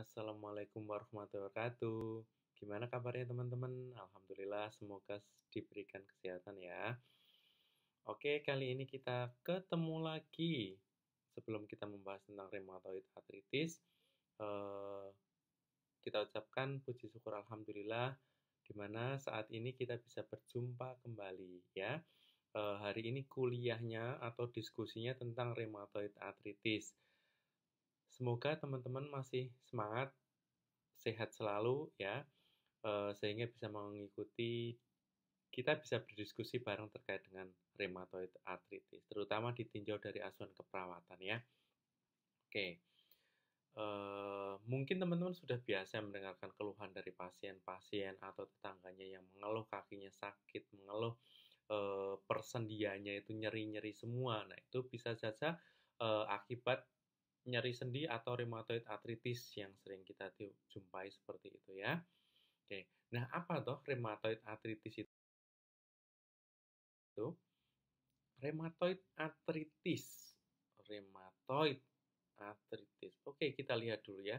Assalamualaikum warahmatullahi wabarakatuh. Gimana kabarnya teman-teman? Alhamdulillah, semoga diberikan kesehatan ya. Oke, kali ini kita ketemu lagi. Sebelum kita membahas tentang rheumatoid arthritis, eh, kita ucapkan puji syukur alhamdulillah gimana saat ini kita bisa berjumpa kembali ya. Eh, hari ini kuliahnya atau diskusinya tentang rheumatoid arthritis Semoga teman-teman masih semangat, sehat selalu ya, eh, sehingga bisa mengikuti, kita bisa berdiskusi bareng terkait dengan rheumatoid arthritis, terutama ditinjau dari asuhan keperawatan ya. Oke, e, mungkin teman-teman sudah biasa mendengarkan keluhan dari pasien-pasien atau tetangganya yang mengeluh kakinya sakit, mengeluh e, persendiannya itu nyeri-nyeri semua. Nah, itu bisa saja e, akibat nyeri sendi atau rheumatoid arthritis yang sering kita jumpai seperti itu ya. Oke. Nah, apa toh rheumatoid arthritis itu? Itu rheumatoid arthritis. Rheumatoid arthritis. Oke, kita lihat dulu ya.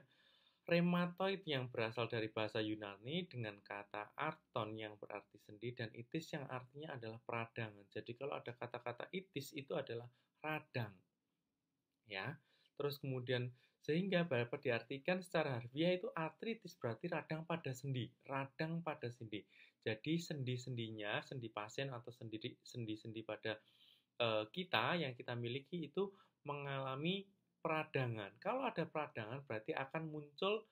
Rheumatoid yang berasal dari bahasa Yunani dengan kata arton yang berarti sendi dan itis yang artinya adalah peradangan. Jadi kalau ada kata-kata itis itu adalah radang. Ya. Terus kemudian sehingga dapat diartikan secara harfiah itu artritis berarti radang pada sendi, radang pada sendi. Jadi sendi-sendinya, sendi pasien atau sendi sendi-sendi pada e, kita yang kita miliki itu mengalami peradangan. Kalau ada peradangan berarti akan muncul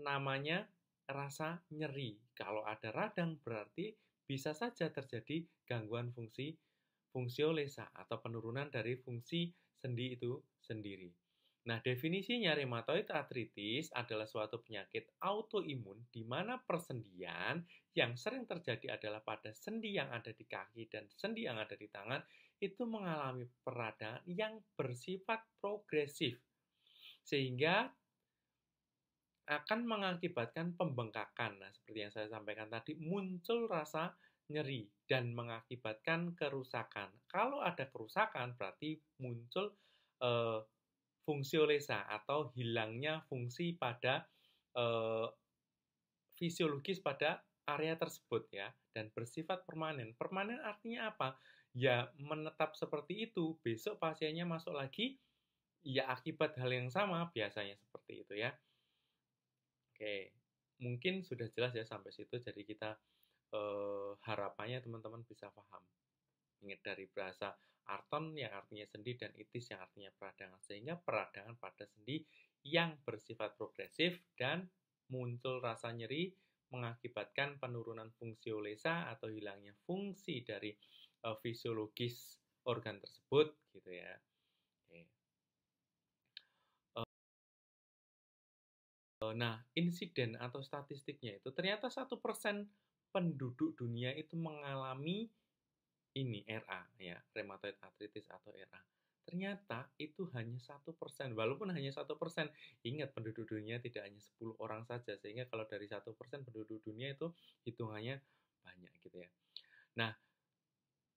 namanya rasa nyeri. Kalau ada radang berarti bisa saja terjadi gangguan fungsi fungsiolesa atau penurunan dari fungsi sendi itu sendiri. Nah, definisinya rheumatoid arthritis adalah suatu penyakit autoimun di mana persendian yang sering terjadi adalah pada sendi yang ada di kaki dan sendi yang ada di tangan itu mengalami peradangan yang bersifat progresif. Sehingga akan mengakibatkan pembengkakan. Nah, seperti yang saya sampaikan tadi, muncul rasa nyeri, dan mengakibatkan kerusakan. Kalau ada kerusakan, berarti muncul eh, fungsi olesa atau hilangnya fungsi pada eh, fisiologis pada area tersebut ya dan bersifat permanen. Permanen artinya apa? Ya menetap seperti itu. Besok pasiennya masuk lagi ya akibat hal yang sama biasanya seperti itu ya. Oke, mungkin sudah jelas ya sampai situ jadi kita eh, harapannya teman-teman bisa paham. Ingat dari bahasa arton yang artinya sendi dan itis yang artinya peradangan. Sehingga peradangan pada sendi yang bersifat progresif dan muncul rasa nyeri mengakibatkan penurunan fungsi olesa atau hilangnya fungsi dari eh, fisiologis organ tersebut gitu ya. Eh, nah, insiden atau statistiknya itu ternyata satu persen penduduk dunia itu mengalami ini RA ya, rheumatoid arthritis atau RA. Ternyata itu hanya satu persen, walaupun hanya satu persen. Ingat penduduk dunia tidak hanya 10 orang saja, sehingga kalau dari satu persen penduduk dunia itu hitungannya banyak gitu ya. Nah,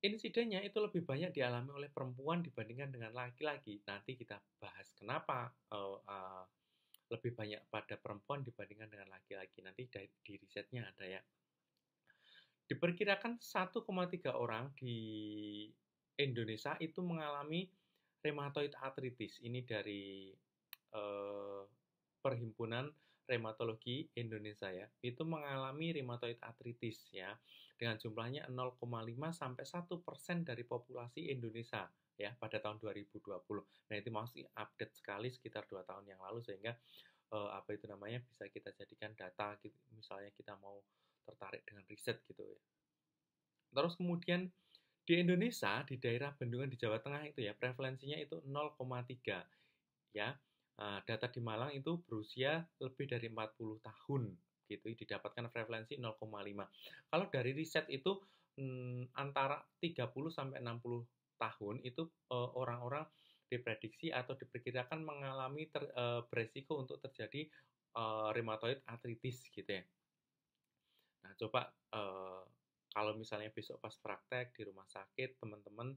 insidennya itu lebih banyak dialami oleh perempuan dibandingkan dengan laki-laki. Nanti kita bahas kenapa uh, uh, lebih banyak pada perempuan dibandingkan dengan laki-laki. Nanti di risetnya ada ya. Diperkirakan 1,3 orang di Indonesia itu mengalami rheumatoid arthritis. Ini dari eh, Perhimpunan Rheumatologi Indonesia ya. Itu mengalami rheumatoid arthritis ya. Dengan jumlahnya 0,5 sampai 1 persen dari populasi Indonesia ya pada tahun 2020. Nah itu masih update sekali sekitar dua tahun yang lalu sehingga eh, apa itu namanya bisa kita jadikan data gitu. misalnya kita mau tertarik dengan riset gitu ya. Terus kemudian di Indonesia di daerah Bendungan di Jawa Tengah itu ya prevalensinya itu 0,3 ya. Eh, data di Malang itu berusia lebih dari 40 tahun gitu didapatkan prevalensi 0,5. Kalau dari riset itu mm, antara 30 sampai 60 tahun itu eh, orang-orang diprediksi atau diperkirakan mengalami ter, eh, beresiko untuk terjadi rheumatoid arthritis gitu ya. Nah, coba uh, kalau misalnya besok pas praktek di rumah sakit, teman-teman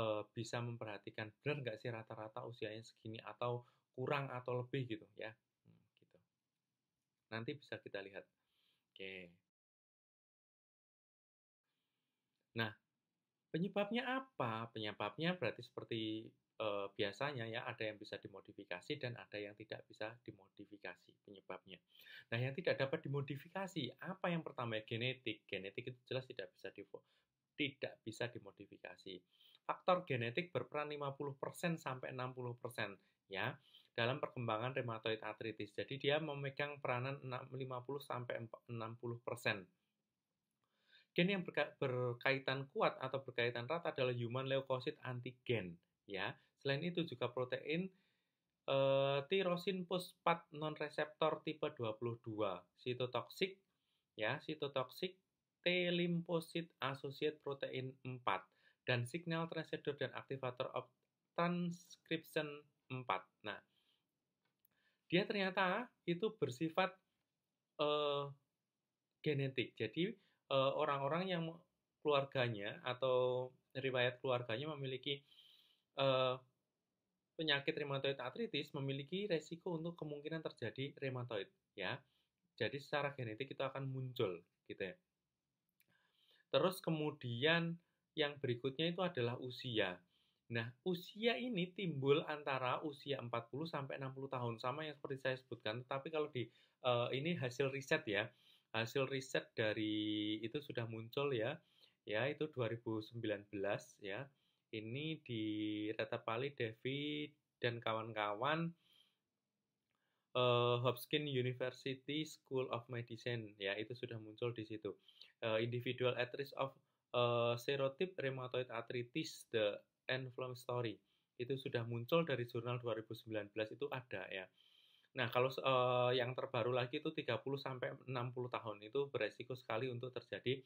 uh, bisa memperhatikan benar nggak sih rata-rata usianya segini atau kurang atau lebih gitu ya. Hmm, gitu. Nanti bisa kita lihat. Oke. Nah, penyebabnya apa? Penyebabnya berarti seperti eh, biasanya ya ada yang bisa dimodifikasi dan ada yang tidak bisa dimodifikasi penyebabnya. Nah, yang tidak dapat dimodifikasi apa yang pertama genetik. Genetik itu jelas tidak bisa di tidak bisa dimodifikasi. Faktor genetik berperan 50% sampai 60% ya dalam perkembangan rheumatoid arthritis. Jadi dia memegang peranan 50 sampai 60%. Gen yang berkaitan kuat atau berkaitan rata adalah human leukosit antigen ya. Selain itu juga protein eh, tirosin fosfat non reseptor tipe 22 sitotoksik ya, sitotoksik T limfosit associate protein 4 dan signal transducer dan aktivator of transcription 4. Nah, dia ternyata itu bersifat eh, genetik. Jadi eh, orang-orang eh, yang keluarganya atau riwayat keluarganya memiliki uh, penyakit rheumatoid arthritis memiliki resiko untuk kemungkinan terjadi rheumatoid ya. Jadi secara genetik itu akan muncul gitu ya. Terus kemudian yang berikutnya itu adalah usia. Nah, usia ini timbul antara usia 40 sampai 60 tahun sama yang seperti saya sebutkan, tetapi kalau di uh, ini hasil riset ya. Hasil riset dari itu sudah muncul ya. Ya, itu 2019 ya ini di Retapali Devi dan kawan-kawan uh, Hopkins University School of Medicine ya itu sudah muncul di situ uh, individual at risk of uh, eh, serotip rheumatoid arthritis the inflammatory story itu sudah muncul dari jurnal 2019 itu ada ya nah kalau uh, yang terbaru lagi itu 30 sampai 60 tahun itu beresiko sekali untuk terjadi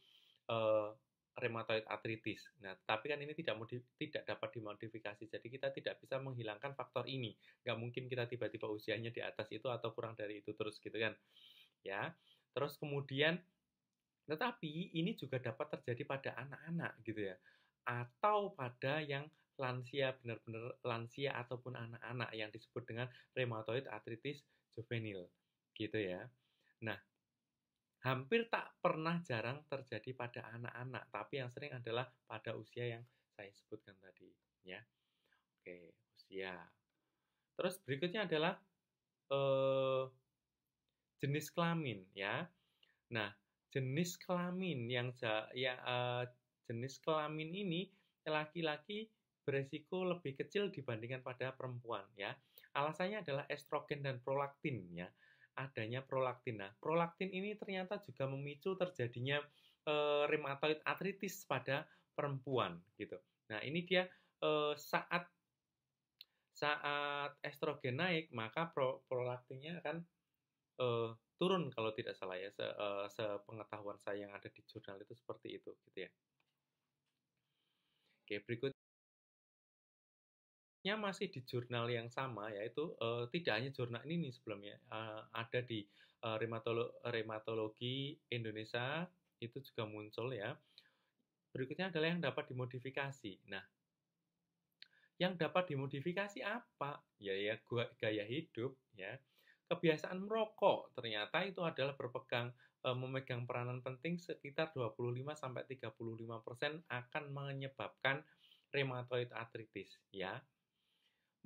uh, rheumatoid arthritis. Nah, tapi kan ini tidak tidak dapat dimodifikasi. Jadi kita tidak bisa menghilangkan faktor ini. Gak mungkin kita tiba-tiba usianya di atas itu atau kurang dari itu terus gitu kan. Ya. Terus kemudian tetapi ini juga dapat terjadi pada anak-anak gitu ya. Atau pada yang lansia benar-benar lansia ataupun anak-anak yang disebut dengan rheumatoid arthritis juvenil gitu ya. Nah, hampir tak pernah jarang terjadi pada anak-anak, tapi yang sering adalah pada usia yang saya sebutkan tadi, ya. Oke, usia. Terus berikutnya adalah eh, jenis kelamin, ya. Nah, jenis kelamin yang ya eh, jenis kelamin ini laki-laki beresiko lebih kecil dibandingkan pada perempuan, ya. Alasannya adalah estrogen dan prolaktin, ya adanya prolaktin. Nah, prolaktin ini ternyata juga memicu terjadinya e, rheumatoid arthritis pada perempuan gitu. Nah, ini dia e, saat saat estrogen naik, maka pro, prolaktinnya akan e, turun kalau tidak salah ya. Se, e, sepengetahuan saya yang ada di jurnal itu seperti itu gitu ya. Oke, berikut topiknya masih di jurnal yang sama yaitu uh, tidak hanya jurnal ini nih sebelumnya uh, ada di uh, rematolo rematologi Indonesia itu juga muncul ya. Berikutnya adalah yang dapat dimodifikasi. Nah, yang dapat dimodifikasi apa? Ya ya gaya hidup ya. Kebiasaan merokok ternyata itu adalah berpegang memegang peranan penting sekitar 25 sampai 35% akan menyebabkan rheumatoid arthritis ya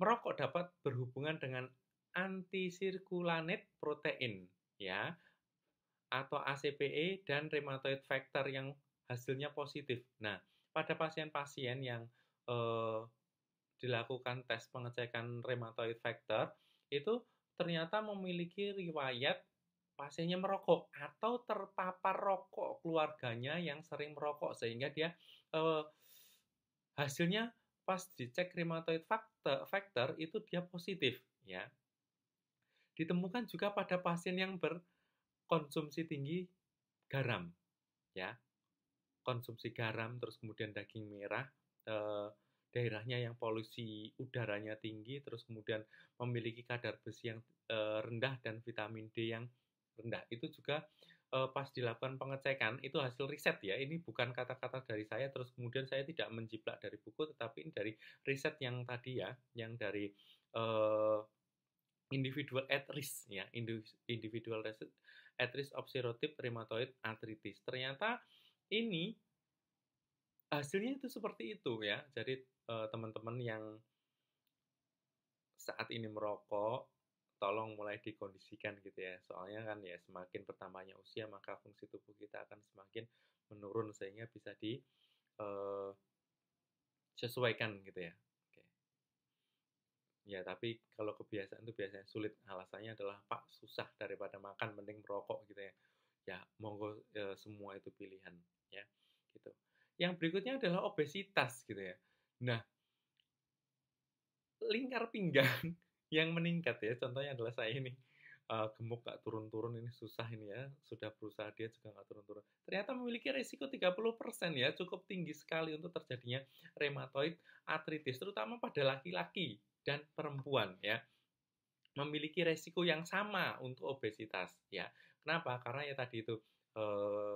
merokok dapat berhubungan dengan antisirkulanet protein ya atau ACPE dan rheumatoid factor yang hasilnya positif. Nah, pada pasien-pasien yang eh, dilakukan tes pengecekan rheumatoid factor itu ternyata memiliki riwayat pasiennya merokok atau terpapar rokok keluarganya yang sering merokok sehingga dia eh, hasilnya pas dicek rheumatoid factor, factor itu dia positif ya. Ditemukan juga pada pasien yang berkonsumsi tinggi garam ya. Konsumsi garam terus kemudian daging merah eh, daerahnya yang polusi udaranya tinggi terus kemudian memiliki kadar besi yang eh, rendah dan vitamin D yang rendah. Itu juga uh, pas dilakukan pengecekan itu hasil riset ya. Ini bukan kata-kata dari saya terus kemudian saya tidak menjiplak dari buku tetapi ini dari riset yang tadi ya, yang dari uh, individual at risk ya, individual at risk of serotip rheumatoid arthritis. Ternyata ini hasilnya itu seperti itu ya. Jadi eh, teman-teman uh, yang saat ini merokok tolong mulai dikondisikan gitu ya. Soalnya kan ya semakin pertamanya usia maka fungsi tubuh kita akan semakin menurun sehingga bisa di uh, sesuaikan gitu ya. Oke. Ya, tapi kalau kebiasaan itu biasanya sulit. Alasannya adalah Pak susah daripada makan mending merokok gitu ya. Ya, monggo uh, semua itu pilihan ya. Gitu. Yang berikutnya adalah obesitas gitu ya. Nah, lingkar pinggang yang meningkat ya contohnya adalah saya ini uh, gemuk gak turun-turun ini susah ini ya sudah berusaha dia juga gak turun-turun ternyata memiliki risiko 30% ya cukup tinggi sekali untuk terjadinya rheumatoid arthritis terutama pada laki-laki dan perempuan ya memiliki resiko yang sama untuk obesitas ya kenapa karena ya tadi itu eh,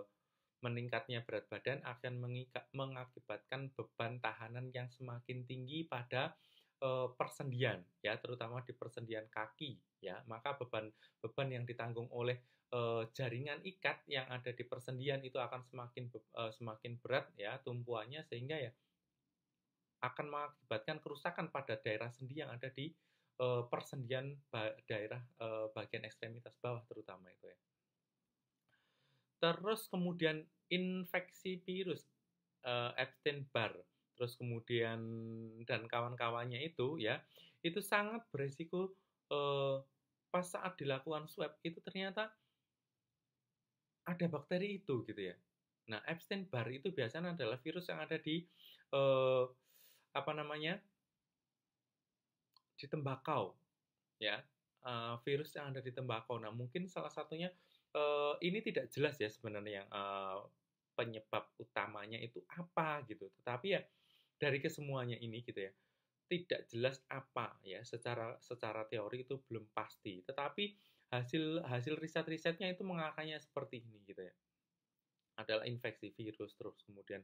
meningkatnya berat badan akan mengikat, mengakibatkan beban tahanan yang semakin tinggi pada Eh, persendian ya terutama di persendian kaki ya maka beban beban yang ditanggung oleh e, jaringan ikat yang ada di persendian itu akan semakin e, semakin berat ya tumpuannya sehingga ya akan mengakibatkan kerusakan pada daerah sendi yang ada di e, persendian ba, daerah e, bagian ekstremitas bawah terutama itu ya terus kemudian infeksi virus Epstein Barr terus kemudian dan kawan-kawannya itu ya itu sangat beresiko eh, pas saat dilakukan swab itu ternyata ada bakteri itu gitu ya nah Epstein Barr itu biasanya adalah virus yang ada di eh, apa namanya di tembakau ya eh, virus yang ada di tembakau nah mungkin salah satunya eh, ini tidak jelas ya sebenarnya yang eh, penyebab utamanya itu apa gitu tetapi ya dari kesemuanya ini gitu ya tidak jelas apa ya secara secara teori itu belum pasti tetapi hasil hasil riset-risetnya itu mengarahnya seperti ini gitu ya adalah infeksi virus terus kemudian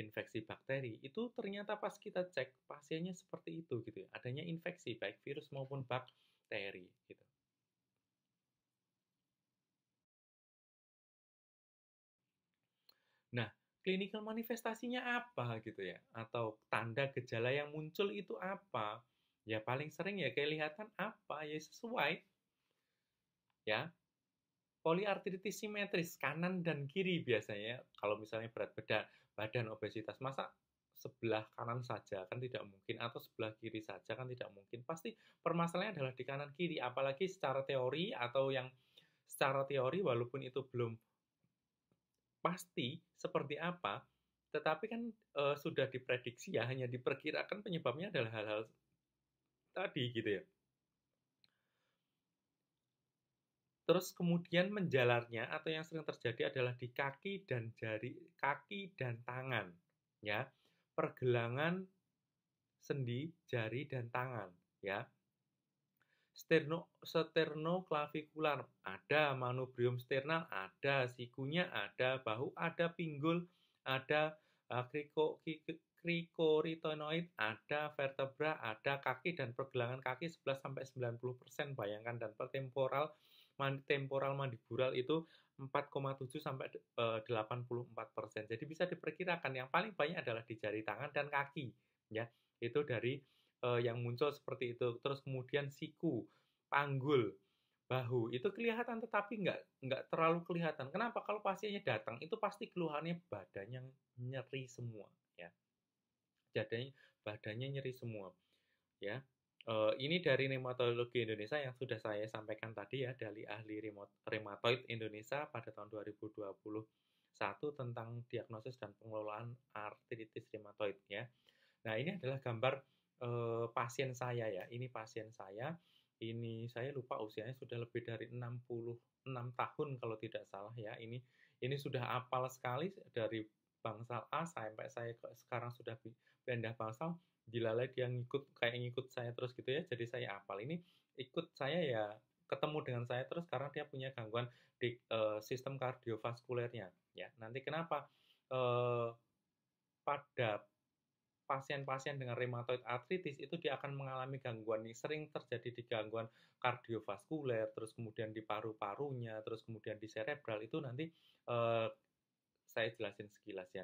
infeksi bakteri itu ternyata pas kita cek pasiennya seperti itu gitu ya adanya infeksi baik virus maupun bakteri gitu Klinikal manifestasinya apa gitu ya atau tanda gejala yang muncul itu apa ya paling sering ya kelihatan apa ya sesuai ya poliartritis simetris kanan dan kiri biasanya kalau misalnya berat badan badan obesitas masa sebelah kanan saja kan tidak mungkin atau sebelah kiri saja kan tidak mungkin pasti permasalahannya adalah di kanan kiri apalagi secara teori atau yang secara teori walaupun itu belum pasti seperti apa, tetapi kan e, sudah diprediksi ya, hanya diperkirakan penyebabnya adalah hal-hal tadi gitu ya. Terus kemudian menjalarnya atau yang sering terjadi adalah di kaki dan jari, kaki dan tangan, ya. Pergelangan sendi, jari dan tangan, ya sterno, sternoklavikular, ada manubrium sternal, ada sikunya, ada bahu, ada pinggul, ada uh, kriko, ada vertebra, ada kaki dan pergelangan kaki 11 sampai 90% bayangkan dan temporal temporal mandibural itu 4,7 sampai 84%. Eh, Jadi bisa diperkirakan yang paling banyak adalah di jari tangan dan kaki ya. Itu dari uh, yang muncul seperti itu. Terus kemudian siku, panggul, bahu itu kelihatan tetapi nggak nggak terlalu kelihatan. Kenapa? Kalau pasiennya datang itu pasti keluhannya badannya nyeri semua ya. Jadinya badannya nyeri semua ya. Uh, ini dari rheumatologi Indonesia yang sudah saya sampaikan tadi ya dari ahli rheumatoid Indonesia pada tahun 2021 tentang diagnosis dan pengelolaan artritis rheumatoid ya. Nah, ini adalah gambar uh, pasien saya ya. Ini pasien saya. Ini saya lupa usianya sudah lebih dari 66 tahun kalau tidak salah ya. Ini ini sudah apal sekali dari bangsal A sampai saya sekarang sudah pindah bangsal dilalai dia ngikut kayak ngikut saya terus gitu ya jadi saya apal ini ikut saya ya ketemu dengan saya terus karena dia punya gangguan di uh, sistem kardiovaskulernya ya nanti kenapa uh, pada pasien-pasien dengan rheumatoid arthritis itu dia akan mengalami gangguan yang sering terjadi di gangguan kardiovaskuler, terus kemudian di paru-parunya, terus kemudian di cerebral itu nanti eh, saya jelasin sekilas ya.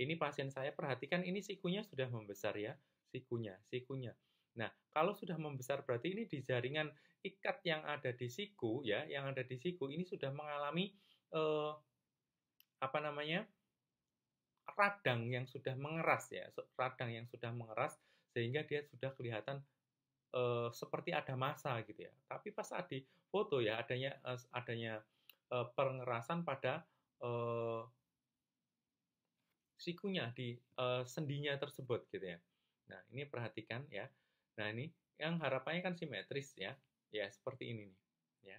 Ini pasien saya perhatikan ini sikunya sudah membesar ya, sikunya, sikunya. Nah, kalau sudah membesar berarti ini di jaringan ikat yang ada di siku ya, yang ada di siku ini sudah mengalami eh, apa namanya? radang yang sudah mengeras ya, radang yang sudah mengeras sehingga dia sudah kelihatan e, seperti ada masa gitu ya. Tapi pas saat di foto ya adanya e, adanya e, pengerasan pada e, sikunya di e, sendinya tersebut gitu ya. Nah, ini perhatikan ya. Nah, ini yang harapannya kan simetris ya. Ya, seperti ini nih ya.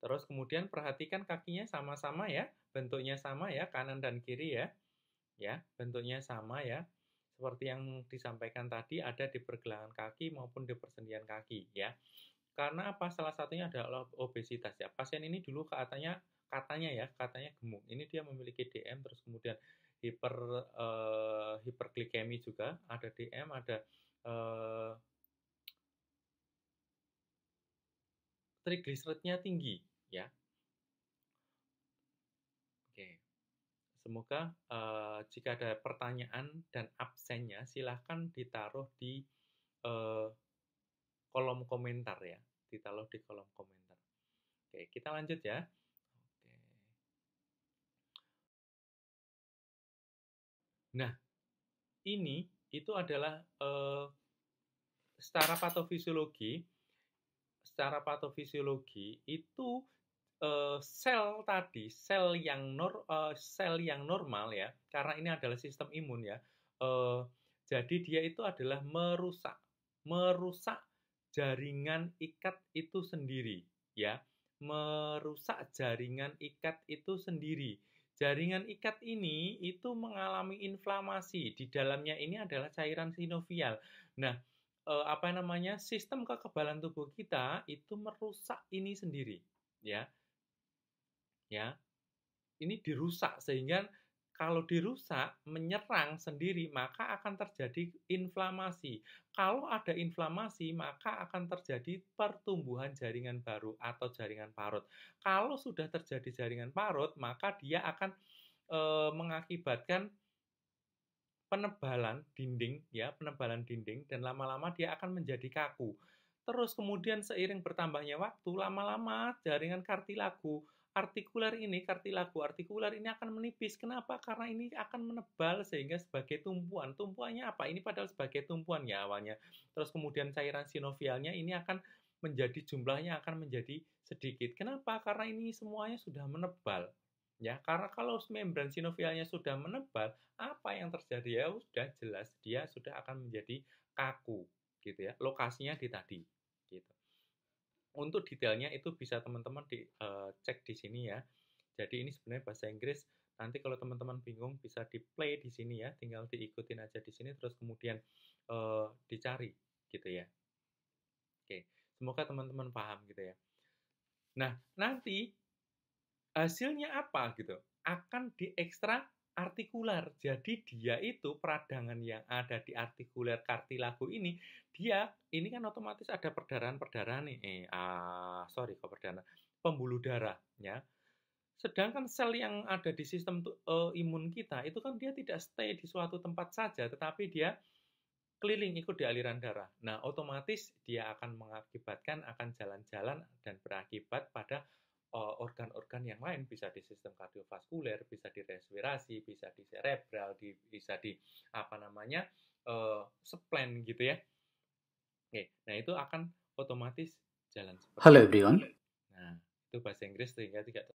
Terus kemudian perhatikan kakinya sama-sama ya, bentuknya sama ya, kanan dan kiri ya ya bentuknya sama ya seperti yang disampaikan tadi ada di pergelangan kaki maupun di persendian kaki ya karena apa salah satunya adalah obesitas ya pasien ini dulu katanya katanya ya katanya gemuk ini dia memiliki DM terus kemudian hiper eh, hiperglikemi juga ada DM ada eh, trigliseridnya tinggi ya Semoga uh, jika ada pertanyaan dan absennya, silahkan ditaruh di uh, kolom komentar ya. Ditaruh di kolom komentar. Oke, kita lanjut ya. Oke. Nah, ini itu adalah uh, secara patofisiologi, secara patofisiologi itu uh, sel tadi, sel yang nor, uh, sel yang normal ya, karena ini adalah sistem imun ya. Uh, jadi dia itu adalah merusak, merusak jaringan ikat itu sendiri ya, merusak jaringan ikat itu sendiri. Jaringan ikat ini itu mengalami inflamasi. Di dalamnya ini adalah cairan sinovial. Nah, apa namanya? Sistem kekebalan tubuh kita itu merusak ini sendiri, ya ya ini dirusak sehingga kalau dirusak menyerang sendiri maka akan terjadi inflamasi. Kalau ada inflamasi maka akan terjadi pertumbuhan jaringan baru atau jaringan parut. Kalau sudah terjadi jaringan parut maka dia akan e, mengakibatkan penebalan dinding ya, penebalan dinding dan lama-lama dia akan menjadi kaku. Terus kemudian seiring bertambahnya waktu lama-lama jaringan kartilagu Artikular ini, kartilago artikular ini akan menipis. Kenapa? Karena ini akan menebal sehingga sebagai tumpuan. Tumpuannya apa? Ini padahal sebagai tumpuan ya awalnya. Terus kemudian cairan sinovialnya ini akan menjadi jumlahnya akan menjadi sedikit. Kenapa? Karena ini semuanya sudah menebal. Ya, karena kalau membran sinovialnya sudah menebal, apa yang terjadi ya sudah jelas dia sudah akan menjadi kaku gitu ya. Lokasinya di tadi untuk detailnya itu bisa teman-teman dicek uh, cek di sini ya. Jadi ini sebenarnya bahasa Inggris. Nanti kalau teman-teman bingung bisa di play di sini ya, tinggal diikutin aja di sini terus kemudian uh, dicari gitu ya. Oke, semoga teman-teman paham gitu ya. Nah, nanti hasilnya apa gitu? Akan diekstrak artikular. Jadi dia itu peradangan yang ada di artikuler kartilago ini, dia ini kan otomatis ada perdarahan-perdarahan nih. Eh, ah, sorry kok perdarahan. Pembuluh darahnya. Sedangkan sel yang ada di sistem uh, imun kita itu kan dia tidak stay di suatu tempat saja, tetapi dia keliling ikut di aliran darah. Nah, otomatis dia akan mengakibatkan akan jalan-jalan dan berakibat pada organ-organ yang lain bisa di sistem kardiovaskuler, bisa di respirasi, bisa di cerebral, di, bisa di apa namanya uh, eh, splen gitu ya. Oke, nah itu akan otomatis jalan Halo everyone. Nah, itu bahasa Inggris sehingga tidak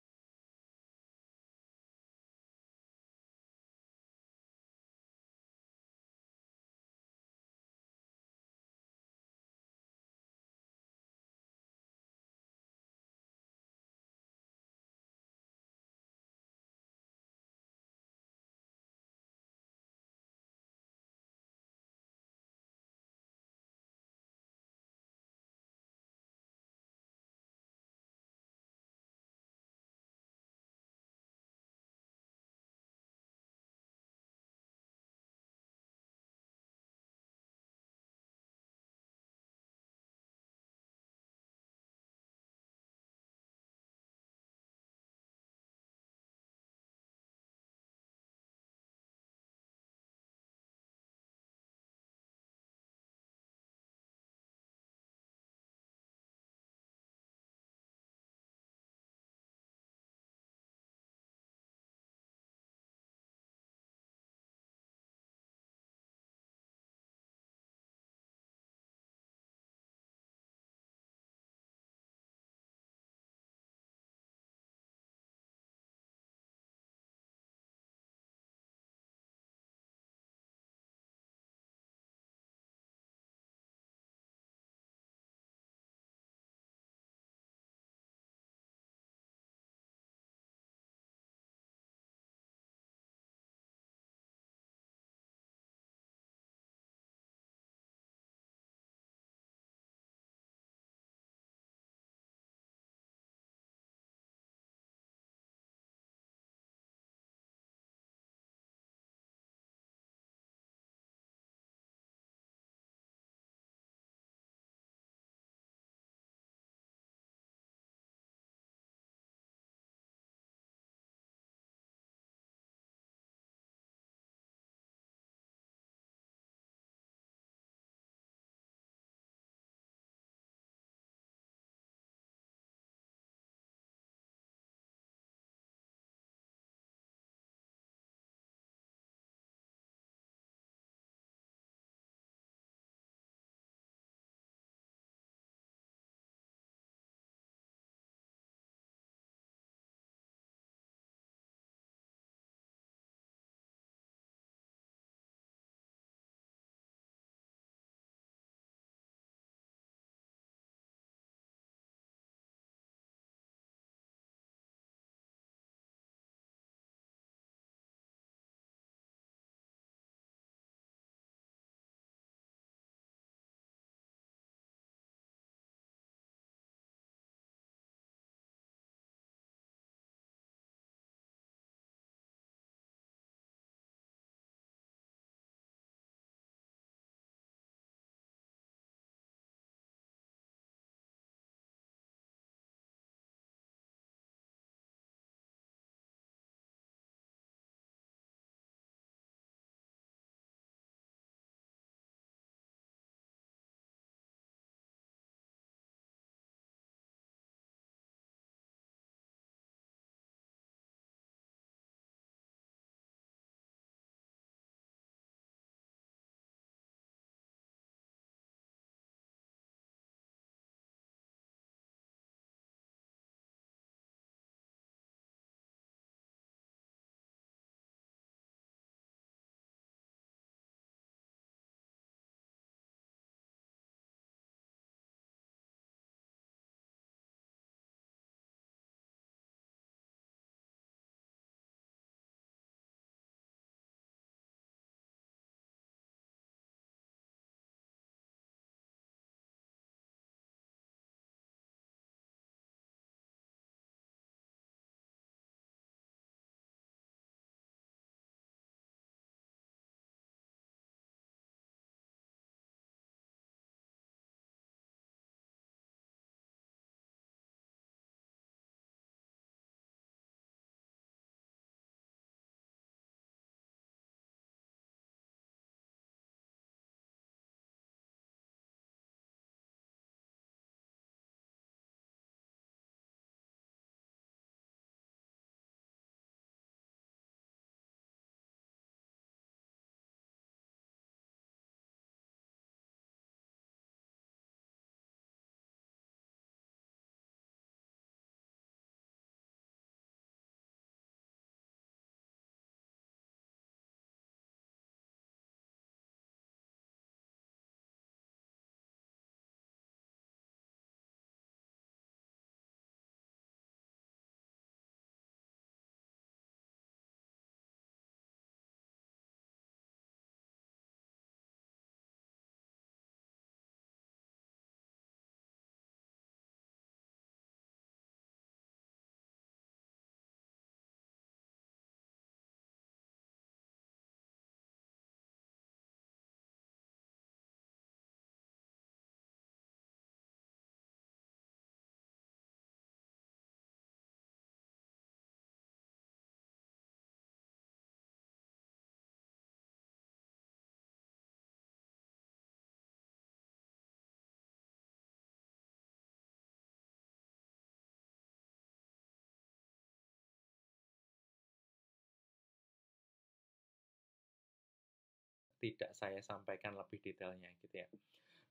tidak saya sampaikan lebih detailnya gitu ya.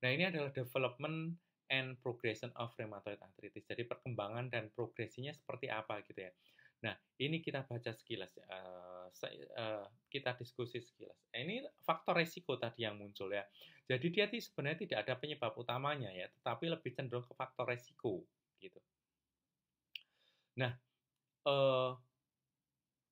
Nah, ini adalah development and progression of rheumatoid arthritis. Jadi perkembangan dan progresinya seperti apa gitu ya. Nah, ini kita baca sekilas, uh, uh, kita diskusi sekilas. Ini faktor resiko tadi yang muncul ya. Jadi dia sebenarnya tidak ada penyebab utamanya ya, tetapi lebih cenderung ke faktor resiko gitu. Nah, uh,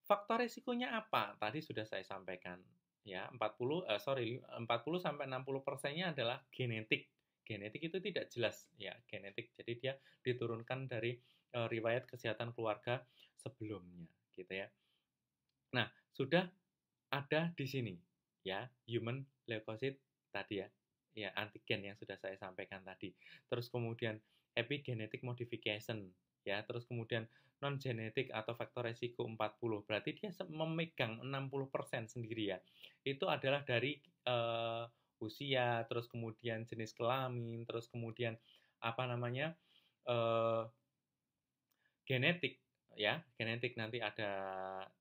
faktor resikonya apa? Tadi sudah saya sampaikan ya 40 uh, eh, sorry 40 sampai 60 persennya adalah genetik genetik itu tidak jelas ya genetik jadi dia diturunkan dari uh, riwayat kesehatan keluarga sebelumnya gitu ya nah sudah ada di sini ya human leukosit tadi ya ya antigen yang sudah saya sampaikan tadi terus kemudian epigenetic modification ya terus kemudian non genetik atau faktor resiko 40. Berarti dia memegang 60% ya Itu adalah dari uh, usia, terus kemudian jenis kelamin, terus kemudian apa namanya? Uh, genetik ya, genetik nanti ada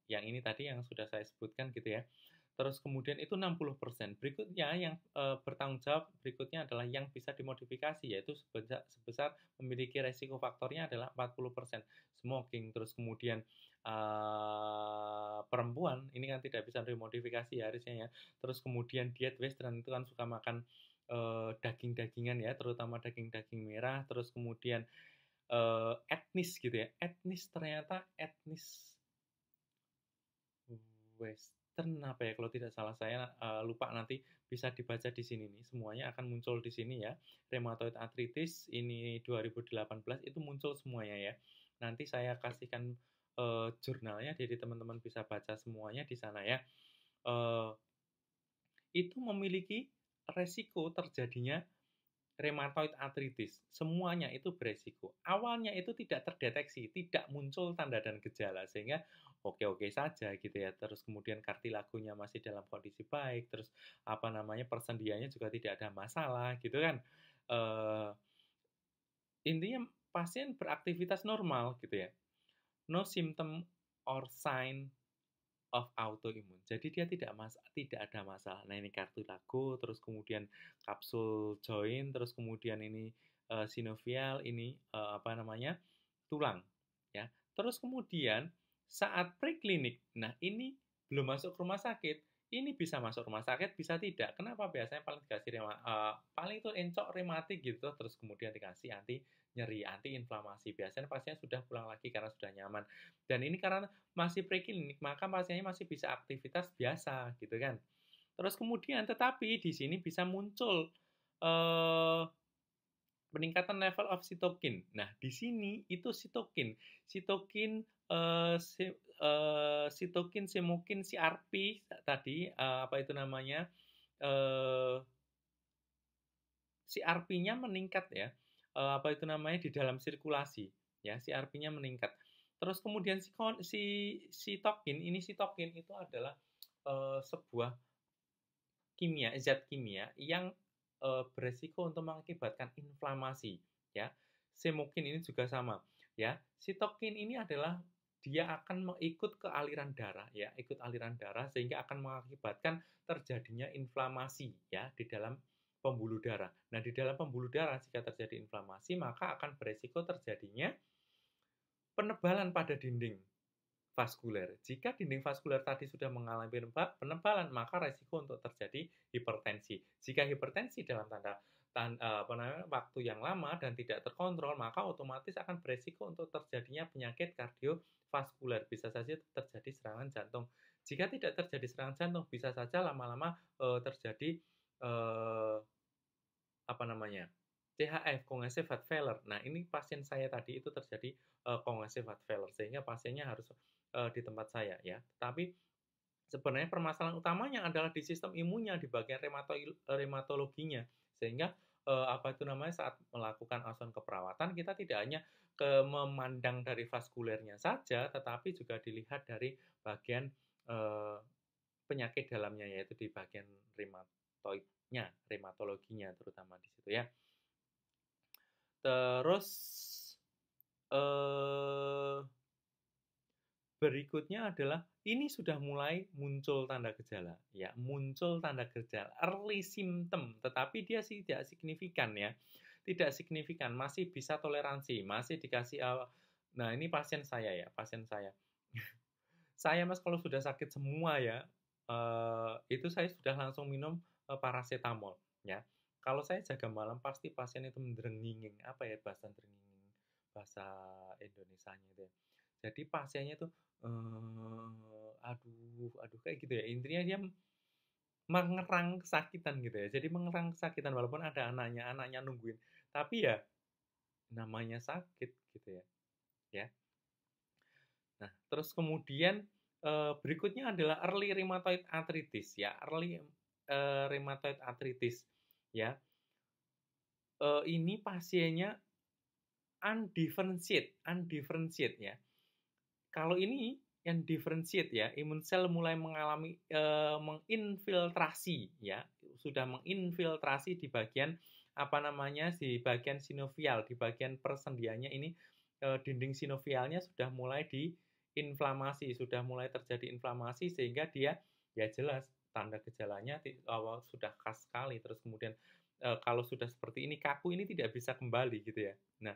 yang ini tadi yang sudah saya sebutkan gitu ya. Terus kemudian itu 60%. Berikutnya yang e, bertanggung jawab berikutnya adalah yang bisa dimodifikasi yaitu sebesar, sebesar memiliki resiko faktornya adalah 40%. Smoking terus kemudian e, perempuan ini kan tidak bisa dimodifikasi ya harusnya ya. Terus kemudian diet western itu kan suka makan e, daging-dagingan ya, terutama daging-daging merah terus kemudian e, etnis gitu ya. Etnis ternyata etnis west Western apa ya kalau tidak salah saya uh, lupa nanti bisa dibaca di sini nih semuanya akan muncul di sini ya rheumatoid arthritis ini 2018 itu muncul semuanya ya nanti saya kasihkan uh, jurnalnya jadi teman-teman bisa baca semuanya di sana ya uh, itu memiliki resiko terjadinya rheumatoid arthritis. Semuanya itu beresiko. Awalnya itu tidak terdeteksi, tidak muncul tanda dan gejala. Sehingga oke-oke saja gitu ya. Terus kemudian kartilagunya masih dalam kondisi baik, terus apa namanya persendiannya juga tidak ada masalah gitu kan. Uh, intinya pasien beraktivitas normal gitu ya. No symptom or sign of autoimun. Jadi dia tidak mas tidak ada masalah. Nah ini lagu, terus kemudian kapsul join, terus kemudian ini uh, eh, sinovial, ini uh, apa namanya tulang, ya. Terus kemudian saat preklinik. Nah, ini belum masuk ke rumah sakit. Ini bisa masuk rumah sakit, bisa tidak. Kenapa biasanya paling dikasih rema, uh, paling itu encok rematik gitu, terus kemudian dikasih anti nyeri, anti inflamasi. Biasanya pasien sudah pulang lagi karena sudah nyaman. Dan ini karena masih preklinik, maka pasiennya masih bisa aktivitas biasa gitu kan. Terus kemudian, tetapi di sini bisa muncul uh, peningkatan level of sitokin. Nah, di sini itu sitokin. Sitokin Eh, si, uh, si, si sitokin, si CRP tadi uh, apa itu namanya uh, rp nya meningkat ya uh, apa itu namanya di dalam sirkulasi ya si rp nya meningkat. Terus kemudian si si sitokin ini token itu adalah uh, sebuah kimia zat kimia yang uh, beresiko untuk mengakibatkan inflamasi ya. si mungkin ini juga sama ya. Sitokin ini adalah dia akan mengikut ke aliran darah ya, ikut aliran darah sehingga akan mengakibatkan terjadinya inflamasi ya di dalam pembuluh darah. Nah, di dalam pembuluh darah jika terjadi inflamasi maka akan beresiko terjadinya penebalan pada dinding vaskuler. Jika dinding vaskuler tadi sudah mengalami penebalan, maka resiko untuk terjadi hipertensi. Jika hipertensi dalam tanda tanda eh, apa namanya, waktu yang lama dan tidak terkontrol, maka otomatis akan beresiko untuk terjadinya penyakit kardio vaskuler bisa saja terjadi serangan jantung. Jika tidak terjadi serangan jantung, bisa saja lama-lama e, terjadi eh, apa namanya? CHF, congestive heart failure. Nah, ini pasien saya tadi itu terjadi e, congestive heart failure, sehingga pasiennya harus e, di tempat saya ya. Tapi sebenarnya permasalahan utamanya adalah di sistem imunnya, di bagian remato rematologinya, sehingga eh, apa itu namanya saat melakukan asuhan keperawatan kita tidak hanya ke memandang dari vaskulernya saja, tetapi juga dilihat dari bagian eh, penyakit dalamnya yaitu di bagian rematoidnya, rematologinya terutama di situ ya. Terus eh, berikutnya adalah ini sudah mulai muncul tanda gejala, ya muncul tanda gejala, early symptom, tetapi dia sih tidak signifikan ya tidak signifikan, masih bisa toleransi, masih dikasih uh, nah ini pasien saya ya, pasien saya. saya Mas kalau sudah sakit semua ya, uh, itu saya sudah langsung minum uh, paracetamol ya. Kalau saya jaga malam pasti pasien itu mendrenginging, apa ya bahasa mendrenginging bahasa Indonesianya itu ya. Jadi pasiennya tuh uh, aduh aduh kayak gitu ya. Intinya dia mengerang kesakitan gitu ya. Jadi mengerang kesakitan walaupun ada anaknya, anaknya nungguin. Tapi ya namanya sakit gitu ya. Ya. Nah, terus kemudian berikutnya adalah early rheumatoid arthritis ya, early rheumatoid arthritis ya. ini pasiennya undifferentiated, undifferentiated, ya. Kalau ini yang differentiate ya, imun sel mulai mengalami e, menginfiltrasi ya, sudah menginfiltrasi di bagian apa namanya di bagian sinovial, di bagian persendiannya ini e, dinding sinovialnya sudah mulai diinflamasi, sudah mulai terjadi inflamasi sehingga dia ya jelas tanda gejalanya awal oh, sudah khas sekali terus kemudian e, kalau sudah seperti ini kaku ini tidak bisa kembali gitu ya. Nah,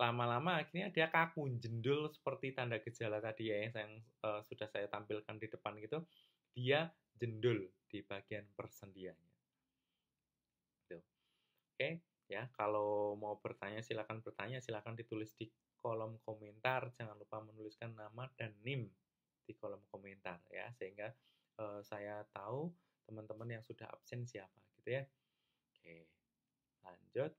lama-lama akhirnya dia kaku jendul seperti tanda gejala tadi ya yang e, sudah saya tampilkan di depan gitu dia jendul di bagian persendiannya Oke, ya kalau mau bertanya silakan bertanya, silakan ditulis di kolom komentar. Jangan lupa menuliskan nama dan NIM di kolom komentar ya, sehingga uh, saya tahu teman-teman yang sudah absen siapa gitu ya. Oke, lanjut.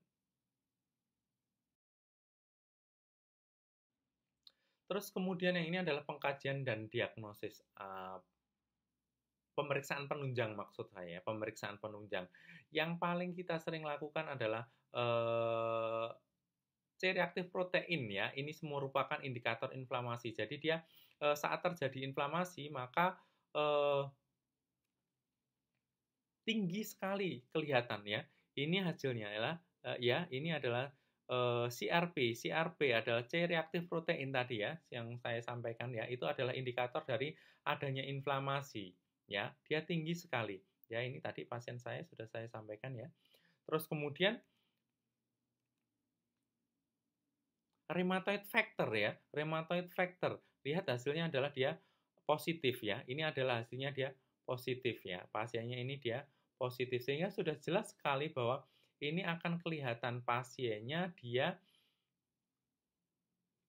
Terus kemudian yang ini adalah pengkajian dan diagnosis pemeriksaan penunjang maksud saya, pemeriksaan penunjang. Yang paling kita sering lakukan adalah eh, C reaktif protein ya. Ini semua merupakan indikator inflamasi. Jadi dia eh, saat terjadi inflamasi maka eh, tinggi sekali kelihatan ya. Ini hasilnya adalah eh, ya ini adalah CRP. CRP adalah C reaktif protein tadi ya yang saya sampaikan ya. Itu adalah indikator dari adanya inflamasi ya dia tinggi sekali ya ini tadi pasien saya sudah saya sampaikan ya terus kemudian rheumatoid factor ya rheumatoid factor lihat hasilnya adalah dia positif ya ini adalah hasilnya dia positif ya pasiennya ini dia positif sehingga sudah jelas sekali bahwa ini akan kelihatan pasiennya dia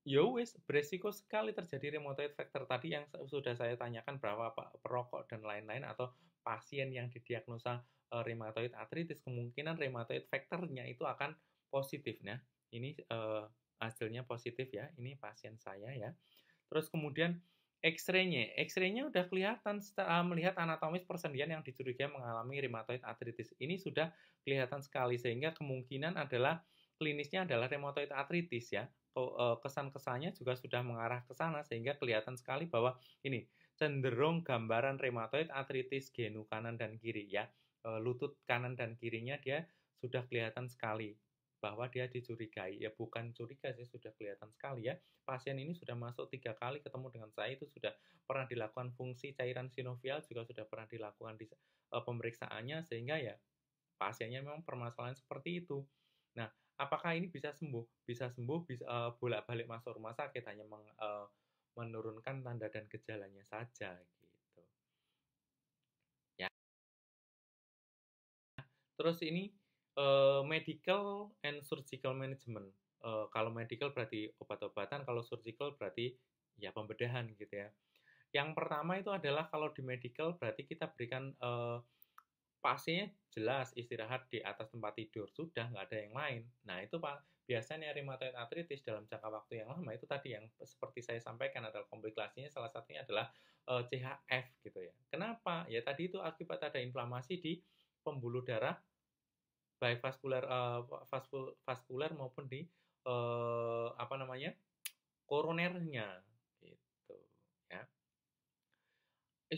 ya wis beresiko sekali terjadi rheumatoid factor tadi yang sudah saya tanyakan berapa pak perokok dan lain-lain atau pasien yang didiagnosa e, rheumatoid arthritis kemungkinan rheumatoid factornya itu akan positif ya ini e, hasilnya positif ya ini pasien saya ya terus kemudian X-ray-nya, X-ray-nya udah kelihatan setelah melihat anatomis persendian yang dicurigai mengalami rheumatoid arthritis. Ini sudah kelihatan sekali sehingga kemungkinan adalah klinisnya adalah rheumatoid arthritis ya. Eh, kesan-kesannya juga sudah mengarah ke sana sehingga kelihatan sekali bahwa ini cenderung gambaran rematoid artritis genu kanan dan kiri ya eh, lutut kanan dan kirinya dia sudah kelihatan sekali bahwa dia dicurigai ya bukan curiga sih sudah kelihatan sekali ya pasien ini sudah masuk tiga kali ketemu dengan saya itu sudah pernah dilakukan fungsi cairan sinovial juga sudah pernah dilakukan di eh, pemeriksaannya sehingga ya pasiennya memang permasalahan seperti itu nah apakah ini bisa sembuh? Bisa sembuh, bisa uh, bolak-balik masuk rumah sakit hanya meng, uh, menurunkan tanda dan gejalanya saja gitu. Ya. Terus ini uh, medical and surgical management. Uh, kalau medical berarti obat-obatan, kalau surgical berarti ya pembedahan gitu ya. Yang pertama itu adalah kalau di medical berarti kita berikan uh, pastinya jelas istirahat di atas tempat tidur sudah nggak ada yang lain. Nah itu pak biasanya rheumatoid arthritis dalam jangka waktu yang lama itu tadi yang seperti saya sampaikan adalah komplikasinya salah satunya adalah e, CHF gitu ya. Kenapa? Ya tadi itu akibat ada inflamasi di pembuluh darah baik vaskular e, vaskul, vaskular maupun di e, apa namanya koronernya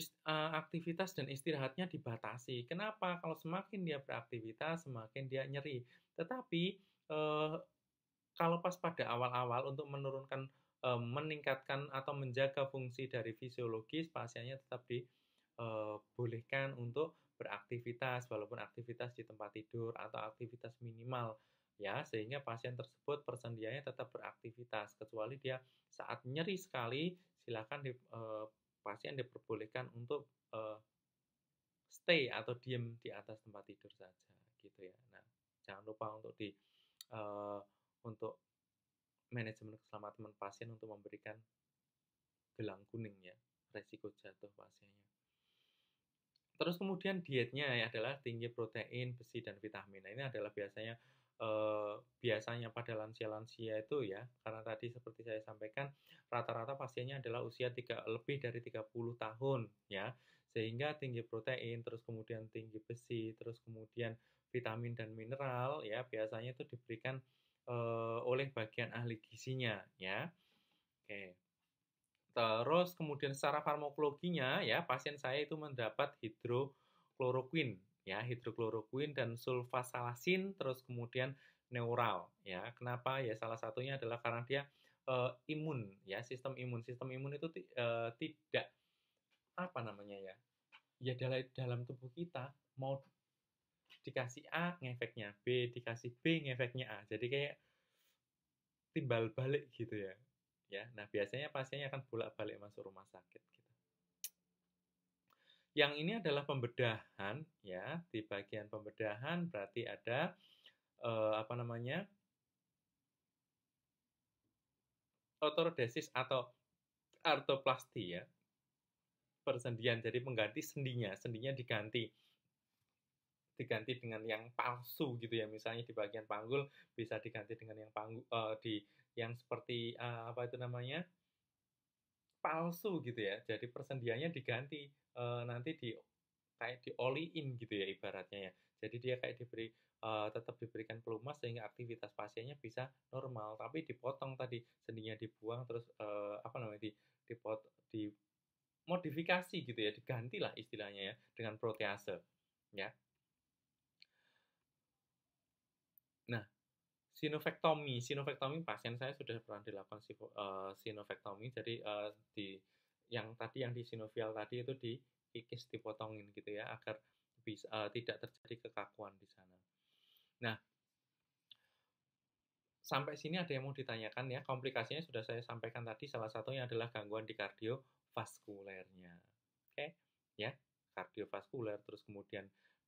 Eh, aktivitas dan istirahatnya dibatasi. Kenapa? Kalau semakin dia beraktivitas, semakin dia nyeri. Tetapi eh, kalau pas pada awal-awal untuk menurunkan eh, meningkatkan atau menjaga fungsi dari fisiologis, pasiennya tetap dibolehkan eh, untuk beraktivitas walaupun aktivitas di tempat tidur atau aktivitas minimal ya sehingga pasien tersebut persendiannya tetap beraktivitas kecuali dia saat nyeri sekali silakan di, e, pasien diperbolehkan untuk uh, stay atau diem di atas tempat tidur saja gitu ya. Nah, jangan lupa untuk di uh, untuk manajemen keselamatan pasien untuk memberikan gelang kuning ya, resiko jatuh pasiennya. Terus kemudian dietnya ya adalah tinggi protein, besi dan vitamin. Nah, ini adalah biasanya eh, biasanya pada lansia-lansia itu ya, karena tadi seperti saya sampaikan, rata-rata pasiennya adalah usia tiga, lebih dari 30 tahun ya, sehingga tinggi protein, terus kemudian tinggi besi, terus kemudian vitamin dan mineral ya, biasanya itu diberikan eh, oleh bagian ahli gizinya ya. Oke. Terus kemudian secara farmakologinya ya, pasien saya itu mendapat hidrokloroquin ya hidrokloroquin dan sulfasalasin terus kemudian neural ya kenapa ya salah satunya adalah karena dia e, imun ya sistem imun sistem imun itu e, tidak apa namanya ya ya dalam dalam tubuh kita mau dikasih A ngefeknya B dikasih B ngefeknya A jadi kayak timbal balik gitu ya ya nah biasanya pasiennya akan bolak balik masuk rumah sakit gitu yang ini adalah pembedahan ya. Di bagian pembedahan berarti ada eh, apa namanya? otorodesis atau artoplasti ya. Persendian jadi mengganti sendinya, sendinya diganti diganti dengan yang palsu gitu ya misalnya di bagian panggul bisa diganti dengan yang panggul uh, eh, di yang seperti uh, apa itu namanya palsu gitu ya. Jadi persendiannya diganti uh, nanti di kayak di dioliin gitu ya ibaratnya ya. Jadi dia kayak diberi uh, tetap diberikan pelumas sehingga aktivitas pasiennya bisa normal, tapi dipotong tadi sendinya dibuang terus uh, apa namanya di dipot di modifikasi gitu ya, digantilah istilahnya ya dengan protease ya. Sinovectomy, sinovectomy pasien saya sudah pernah dilakukan uh, eh, sinovektomi. Jadi uh, di yang tadi yang di sinovial tadi itu dikikis dipotongin gitu ya agar bisa uh, tidak terjadi kekakuan di sana. Nah, sampai sini ada yang mau ditanyakan ya. Komplikasinya sudah saya sampaikan tadi salah satunya adalah gangguan di kardiovaskulernya. Oke, okay? ya, kardiovaskuler terus kemudian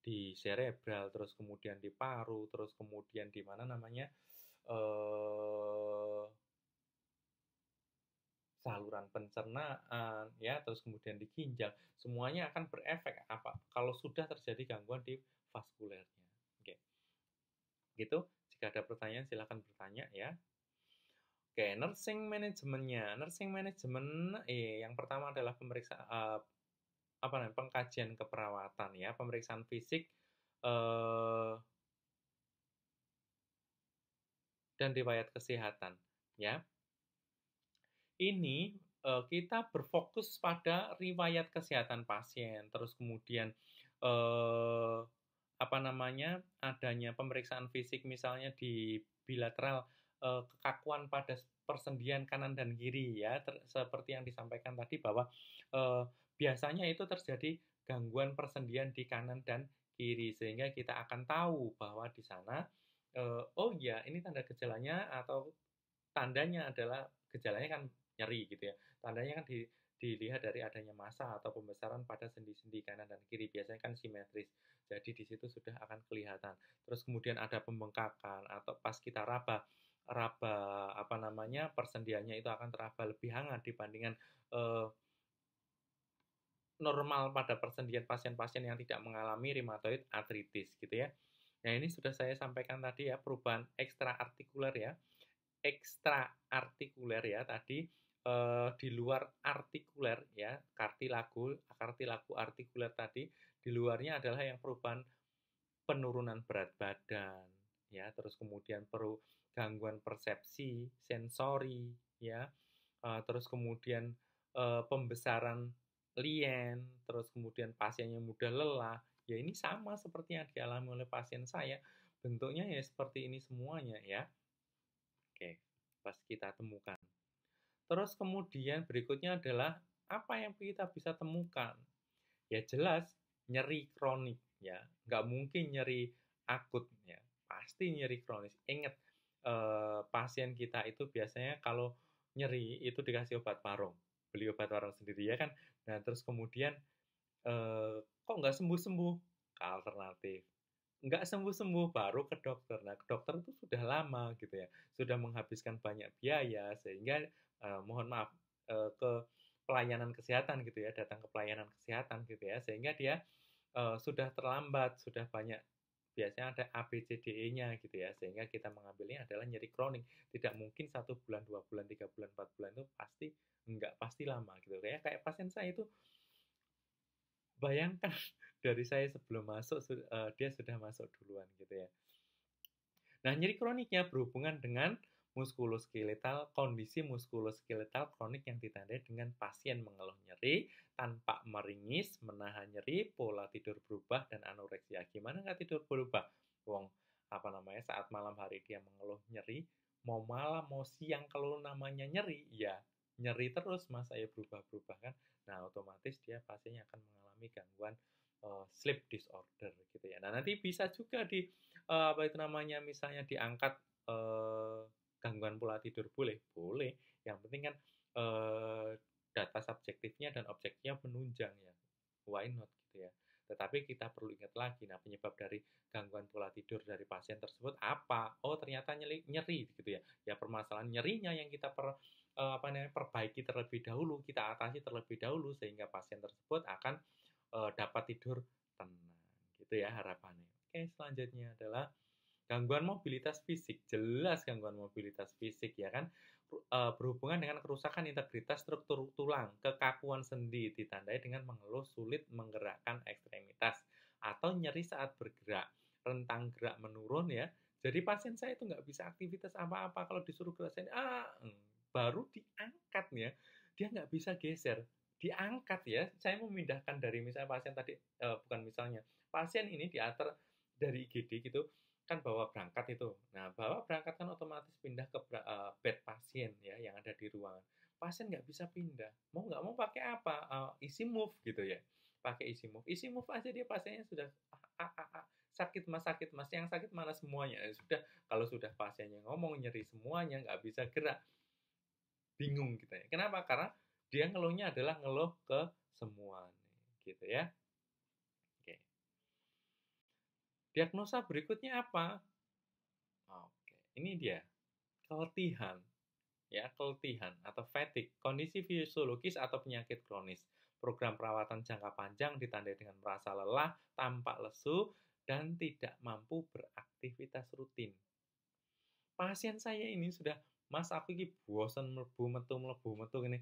di cerebral terus kemudian di paru terus kemudian di mana namanya eh, saluran pencernaan ya terus kemudian di ginjal semuanya akan berefek apa kalau sudah terjadi gangguan di vaskulernya oke gitu jika ada pertanyaan silahkan bertanya ya oke nursing manajemennya nursing manajemen eh yang pertama adalah pemeriksaan uh, eh, apa namanya pengkajian keperawatan ya pemeriksaan fisik eh, dan riwayat kesehatan ya ini eh, kita berfokus pada riwayat kesehatan pasien terus kemudian eh, apa namanya adanya pemeriksaan fisik misalnya di bilateral eh, kekakuan pada persendian kanan dan kiri ya ter, seperti yang disampaikan tadi bahwa eh, Biasanya itu terjadi gangguan persendian di kanan dan kiri sehingga kita akan tahu bahwa di sana eh, oh ya ini tanda gejalanya atau tandanya adalah gejalanya kan nyeri gitu ya. Tandanya kan di dilihat dari adanya masa atau pembesaran pada sendi-sendi kanan dan kiri biasanya kan simetris. Jadi di situ sudah akan kelihatan. Terus kemudian ada pembengkakan atau pas kita raba raba apa namanya persendiannya itu akan teraba lebih hangat dibandingkan eh, normal pada persendian pasien-pasien yang tidak mengalami rheumatoid arthritis gitu ya. Nah, ini sudah saya sampaikan tadi ya perubahan ekstraartikuler ya. Ekstraartikuler ya tadi eh, di luar artikuler ya, kartilagu, kartilagu artikuler tadi di luarnya adalah yang perubahan penurunan berat badan ya, terus kemudian perlu gangguan persepsi, sensori ya. Eh, terus kemudian eh, pembesaran klien, terus kemudian pasiennya mudah lelah, ya ini sama seperti yang dialami oleh pasien saya. Bentuknya ya seperti ini semuanya ya. Oke, pas kita temukan. Terus kemudian berikutnya adalah apa yang kita bisa temukan? Ya jelas nyeri kronik ya. Nggak mungkin nyeri akut ya. Pasti nyeri kronis. Ingat eh, pasien kita itu biasanya kalau nyeri itu dikasih obat parong beli obat warung sendiri ya kan Nah, terus kemudian eh, kok nggak sembuh-sembuh? Ke alternatif. Nggak sembuh-sembuh, baru ke dokter. Nah, ke dokter itu sudah lama gitu ya. Sudah menghabiskan banyak biaya, sehingga eh, mohon maaf, eh, ke pelayanan kesehatan gitu ya, datang ke pelayanan kesehatan gitu ya, sehingga dia eh, sudah terlambat, sudah banyak biasanya ada ABCDE-nya gitu ya sehingga kita mengambilnya adalah nyeri kronik tidak mungkin satu bulan dua bulan tiga bulan empat bulan itu pasti nggak pasti lama gitu kayak kayak pasien saya itu bayangkan dari saya sebelum masuk uh, dia sudah masuk duluan gitu ya nah nyeri kroniknya berhubungan dengan muskuloskeletal kondisi muskuloskeletal kronik yang ditandai dengan pasien mengeluh nyeri tanpa meringis menahan nyeri pola tidur berubah dan anoreksia gimana nggak tidur berubah wong apa namanya saat malam hari dia mengeluh nyeri mau malam mau siang kalau namanya nyeri ya nyeri terus masa ya berubah-berubah kan nah otomatis dia pasiennya akan mengalami gangguan uh, sleep disorder gitu ya nah nanti bisa juga di uh, apa itu namanya misalnya diangkat uh, gangguan pola tidur boleh boleh yang penting kan uh, data subjektifnya dan objektifnya menunjang ya why not gitu ya tetapi kita perlu ingat lagi, nah penyebab dari gangguan pola tidur dari pasien tersebut apa? Oh ternyata nyeri, nyeri gitu ya. Ya permasalahan nyerinya yang kita per, uh, apa namanya perbaiki terlebih dahulu, kita atasi terlebih dahulu sehingga pasien tersebut akan uh, dapat tidur tenang. Gitu ya harapannya. Oke, selanjutnya adalah gangguan mobilitas fisik. Jelas gangguan mobilitas fisik ya kan eh, berhubungan dengan kerusakan integritas struktur tulang, kekakuan sendi ditandai dengan mengeluh sulit menggerakkan ekstremitas atau nyeri saat bergerak, rentang gerak menurun ya. Jadi pasien saya itu nggak bisa aktivitas apa-apa kalau disuruh gerak sini, ah baru diangkat ya dia nggak bisa geser diangkat ya saya memindahkan dari misalnya pasien tadi eh, bukan misalnya pasien ini diantar dari IGD gitu kan bawa berangkat itu nah bawa berangkat kan otomatis pindah ke uh, bed pasien ya yang ada di ruangan pasien nggak bisa pindah mau nggak mau pakai apa uh, isi move gitu ya pakai isi move isi move aja dia pasiennya sudah ah, ah, ah, ah sakit mas sakit mas yang sakit mana semuanya ya, sudah kalau sudah pasiennya ngomong nyeri semuanya nggak bisa gerak bingung kita gitu ya. Kenapa? Karena dia ngeluhnya adalah ngeluh ke semua gitu ya. Oke. Diagnosa berikutnya apa? Oke, ini dia keletihan ya keletihan atau fatigue, kondisi fisiologis atau penyakit kronis. Program perawatan jangka panjang ditandai dengan merasa lelah, tampak lesu, dan tidak mampu beraktivitas rutin. Pasien saya ini sudah mas aku ini bosan melebu metu melebu metu ini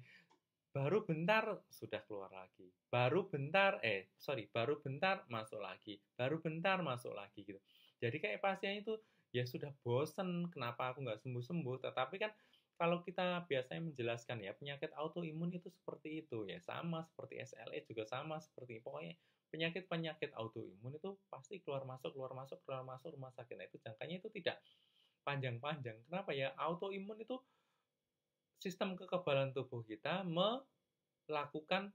baru bentar sudah keluar lagi baru bentar eh sorry baru bentar masuk lagi baru bentar masuk lagi gitu jadi kayak pasien itu ya sudah bosan kenapa aku nggak sembuh sembuh tetapi kan kalau kita biasanya menjelaskan ya penyakit autoimun itu seperti itu ya sama seperti SLE juga sama seperti pokoknya penyakit penyakit autoimun itu pasti keluar masuk keluar masuk keluar masuk rumah sakit nah itu jangkanya itu tidak panjang-panjang. Kenapa ya? Autoimun itu sistem kekebalan tubuh kita melakukan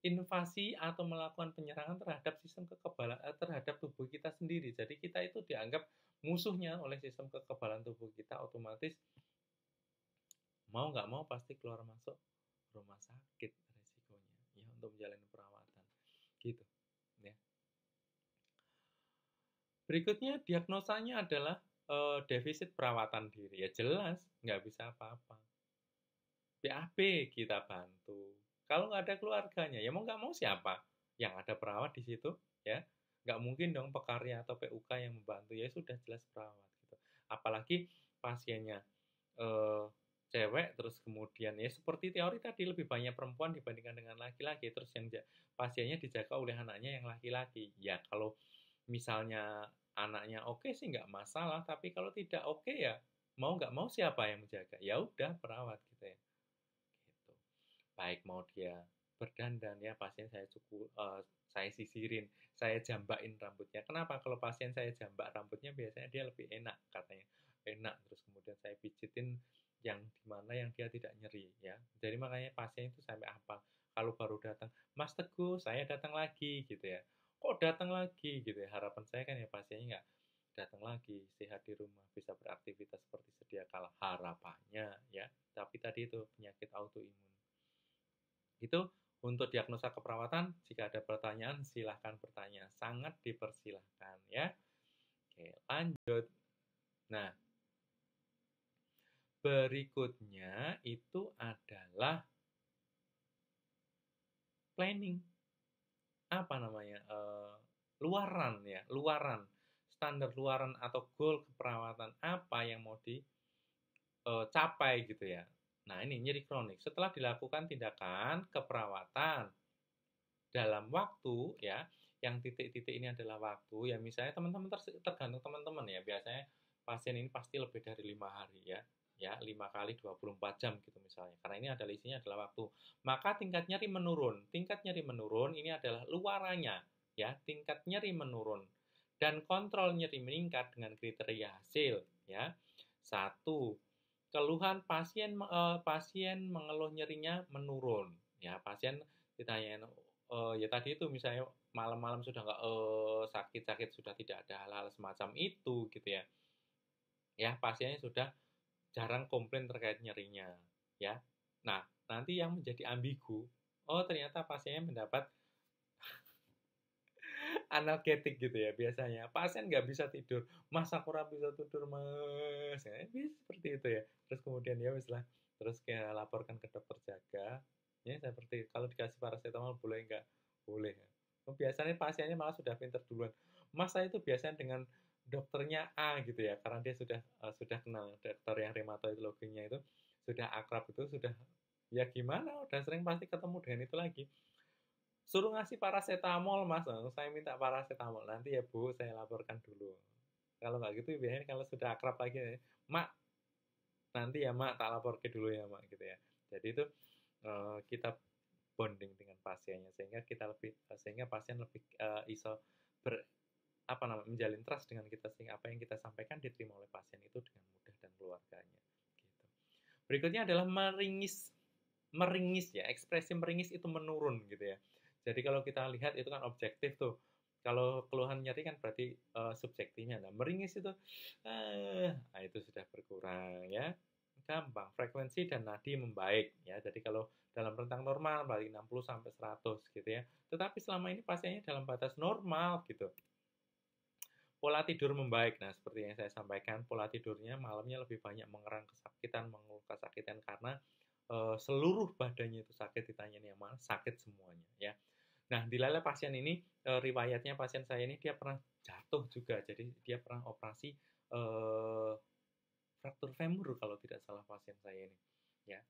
invasi atau melakukan penyerangan terhadap sistem kekebalan eh, terhadap tubuh kita sendiri. Jadi kita itu dianggap musuhnya oleh sistem kekebalan tubuh kita otomatis mau nggak mau pasti keluar masuk rumah sakit resikonya ya untuk menjalani perawatan gitu ya. Berikutnya diagnosanya adalah uh, defisit perawatan diri ya jelas nggak bisa apa-apa BAB kita bantu kalau nggak ada keluarganya ya mau nggak mau siapa yang ada perawat di situ ya nggak mungkin dong pekarya atau PUK yang membantu ya sudah jelas perawat gitu apalagi pasiennya uh, cewek terus kemudian ya seperti teori tadi lebih banyak perempuan dibandingkan dengan laki-laki terus yang pasiennya dijaga oleh anaknya yang laki-laki ya kalau misalnya anaknya oke okay sih nggak masalah, tapi kalau tidak oke okay ya mau nggak mau siapa yang menjaga? Ya udah perawat gitu ya. Gitu. Baik mau dia berdandan ya pasien saya cukup uh, eh, saya sisirin, saya jambakin rambutnya. Kenapa? Kalau pasien saya jambak rambutnya biasanya dia lebih enak katanya. Enak terus kemudian saya pijitin yang dimana yang dia tidak nyeri ya. Jadi makanya pasien itu sampai apa? Kalau baru datang, Mas Teguh, saya datang lagi gitu ya kok datang lagi gitu ya harapan saya kan ya pasiennya nggak datang lagi sehat di rumah bisa beraktivitas seperti sedia kala harapannya ya tapi tadi itu penyakit autoimun itu untuk diagnosa keperawatan jika ada pertanyaan silahkan bertanya sangat dipersilahkan ya oke lanjut nah berikutnya itu adalah planning apa namanya uh, luaran ya luaran standar luaran atau goal keperawatan apa yang mau dicapai eh, gitu ya nah ini nyeri kronik setelah dilakukan tindakan keperawatan dalam waktu ya yang titik-titik ini adalah waktu ya misalnya teman-teman tergantung teman-teman ya biasanya pasien ini pasti lebih dari lima hari ya ya 5 kali 24 jam gitu misalnya karena ini adalah isinya adalah waktu maka tingkat nyeri menurun tingkat nyeri menurun ini adalah luarannya ya tingkat nyeri menurun dan kontrol nyeri meningkat dengan kriteria hasil ya satu keluhan pasien e, pasien mengeluh nyerinya menurun ya pasien ditanya e, eh, ya tadi itu misalnya malam-malam sudah nggak eh, sakit-sakit sudah tidak ada hal-hal semacam itu gitu ya ya pasiennya sudah jarang komplain terkait nyerinya, ya. Nah, nanti yang menjadi ambigu, oh ternyata pasiennya mendapat analgetik gitu ya biasanya. Pasien nggak bisa tidur, masa kurang bisa tidur mas? Ya, seperti itu ya. Terus kemudian ya misalnya terus kayak laporkan ke dokter jaga ya seperti kalau dikasih paracetamol boleh nggak boleh biasanya pasiennya malah sudah pinter duluan masa itu biasanya dengan dokternya A gitu ya karena dia sudah uh, sudah kenal dokter yang rheumatoid loginya itu sudah akrab itu sudah ya gimana udah sering pasti ketemu dengan itu lagi suruh ngasih paracetamol mas saya minta paracetamol nanti ya bu saya laporkan dulu kalau nggak gitu biasanya kalau sudah akrab lagi mak nanti ya mak tak lapor ke dulu ya mak gitu ya jadi itu uh, kita bonding dengan pasiennya sehingga kita lebih eh, sehingga pasien lebih uh, iso ber apa namanya menjalin trust dengan kita sehingga apa yang kita sampaikan diterima oleh pasien itu dengan mudah dan keluarganya gitu. Berikutnya adalah meringis meringis ya, ekspresi meringis itu menurun gitu ya. Jadi kalau kita lihat itu kan objektif tuh. Kalau keluhan nyeri kan berarti uh, subjektifnya. Nah, meringis itu uh, itu sudah berkurang ya. Gampang, frekuensi dan nadi membaik ya. Jadi kalau dalam rentang normal balik 60 sampai 100 gitu ya. Tetapi selama ini pasiennya dalam batas normal gitu pola tidur membaik. Nah, seperti yang saya sampaikan, pola tidurnya malamnya lebih banyak mengerang kesakitan, mengeluh kesakitan karena e, seluruh badannya itu sakit ditanya yang mana sakit semuanya ya. Nah, di lele pasien ini e, riwayatnya pasien saya ini dia pernah jatuh juga. Jadi dia pernah operasi e, fraktur femur kalau tidak salah pasien saya ini ya.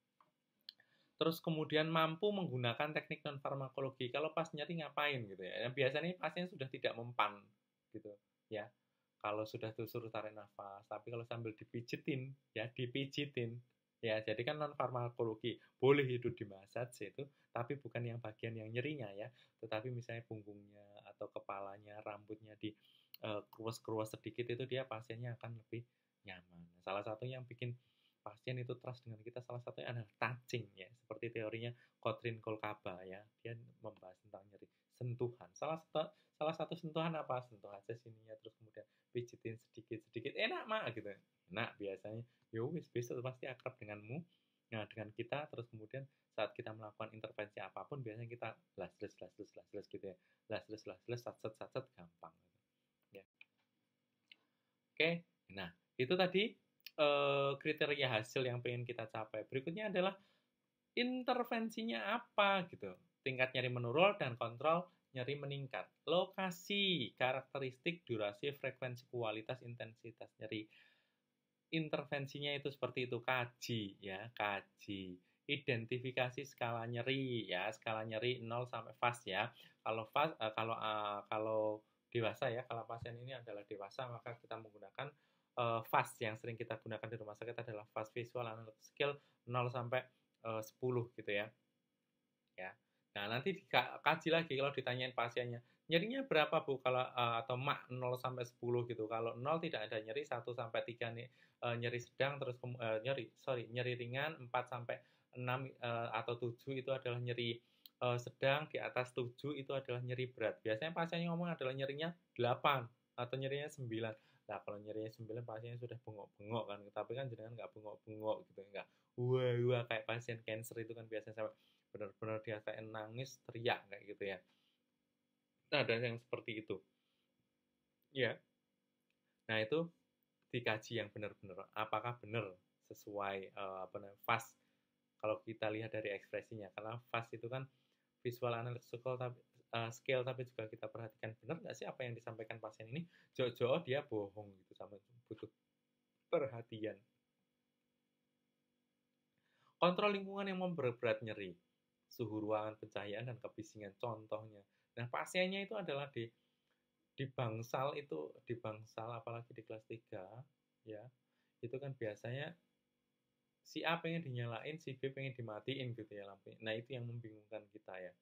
Terus kemudian mampu menggunakan teknik non farmakologi. Kalau pas nyeri ngapain gitu ya. Nah, biasanya pasien sudah tidak mempan gitu ya kalau sudah susur tarik nafas tapi kalau sambil dipijitin ya dipijitin ya jadi kan non farmakologi boleh itu di massage itu tapi bukan yang bagian yang nyerinya ya tetapi misalnya punggungnya atau kepalanya rambutnya di uh, eh, kruas kruas sedikit itu dia pasiennya akan lebih nyaman salah satu yang bikin pasien itu trust dengan kita salah satunya adalah touching ya seperti teorinya Kotrin Kolkaba ya dia membahas tentang nyeri sentuhan salah satu salah satu sentuhan apa sentuh aja sininya terus kemudian pijitin sedikit sedikit enak mak gitu enak biasanya yo ya wis besok pasti akrab denganmu nah dengan kita terus kemudian saat kita melakukan intervensi apapun biasanya kita las las las las las las gitu ya las las las las sat sat sat sat gampang gitu. ya oke nah itu tadi uh, kriteria hasil yang pengen kita capai berikutnya adalah intervensinya apa gitu tingkat nyari menurun dan kontrol nyeri meningkat. Lokasi, karakteristik, durasi, frekuensi, kualitas, intensitas nyeri. Intervensinya itu seperti itu, kaji ya, kaji. Identifikasi skala nyeri ya, skala nyeri 0 sampai fast ya. Kalau fast uh, kalau uh, kalau dewasa ya, kalau pasien ini adalah dewasa maka kita menggunakan uh, fast yang sering kita gunakan di rumah sakit adalah fast visual analog scale 0 sampai uh, 10 gitu ya. Ya. Nah, nanti dikaji lagi kalau ditanyain pasiennya, nyerinya berapa Bu kalau uh, atau mak 0 sampai 10 gitu. Kalau 0 tidak ada nyeri, 1 sampai 3 nih uh, nyeri sedang terus uh, nyeri sorry, nyeri ringan 4 sampai 6 uh, eh, atau 7 itu adalah nyeri uh, sedang, di atas 7 itu adalah nyeri berat. Biasanya pasiennya ngomong adalah nyerinya 8 atau nyerinya 9. Nah, kalau nyerinya 9 pasiennya sudah bengok-bengok kan, tapi kan jenengan nggak bengok-bengok gitu, nggak wah wah kayak pasien cancer itu kan biasanya sampai benar-benar dirasain nangis teriak kayak gitu ya nah ada yang seperti itu ya nah itu dikaji yang benar-benar apakah benar sesuai uh, apa namanya fast kalau kita lihat dari ekspresinya karena fast itu kan visual analytical tapi uh, scale tapi juga kita perhatikan benar nggak sih apa yang disampaikan pasien ini jojo jauh dia bohong gitu sama butuh perhatian kontrol lingkungan yang memperberat nyeri suhu ruangan pencahayaan dan kebisingan contohnya. Nah, pasiennya itu adalah di di bangsal itu di bangsal apalagi di kelas 3 ya. Itu kan biasanya si A pengen dinyalain, si B pengen dimatiin gitu ya lampunya. Nah, itu yang membingungkan kita ya.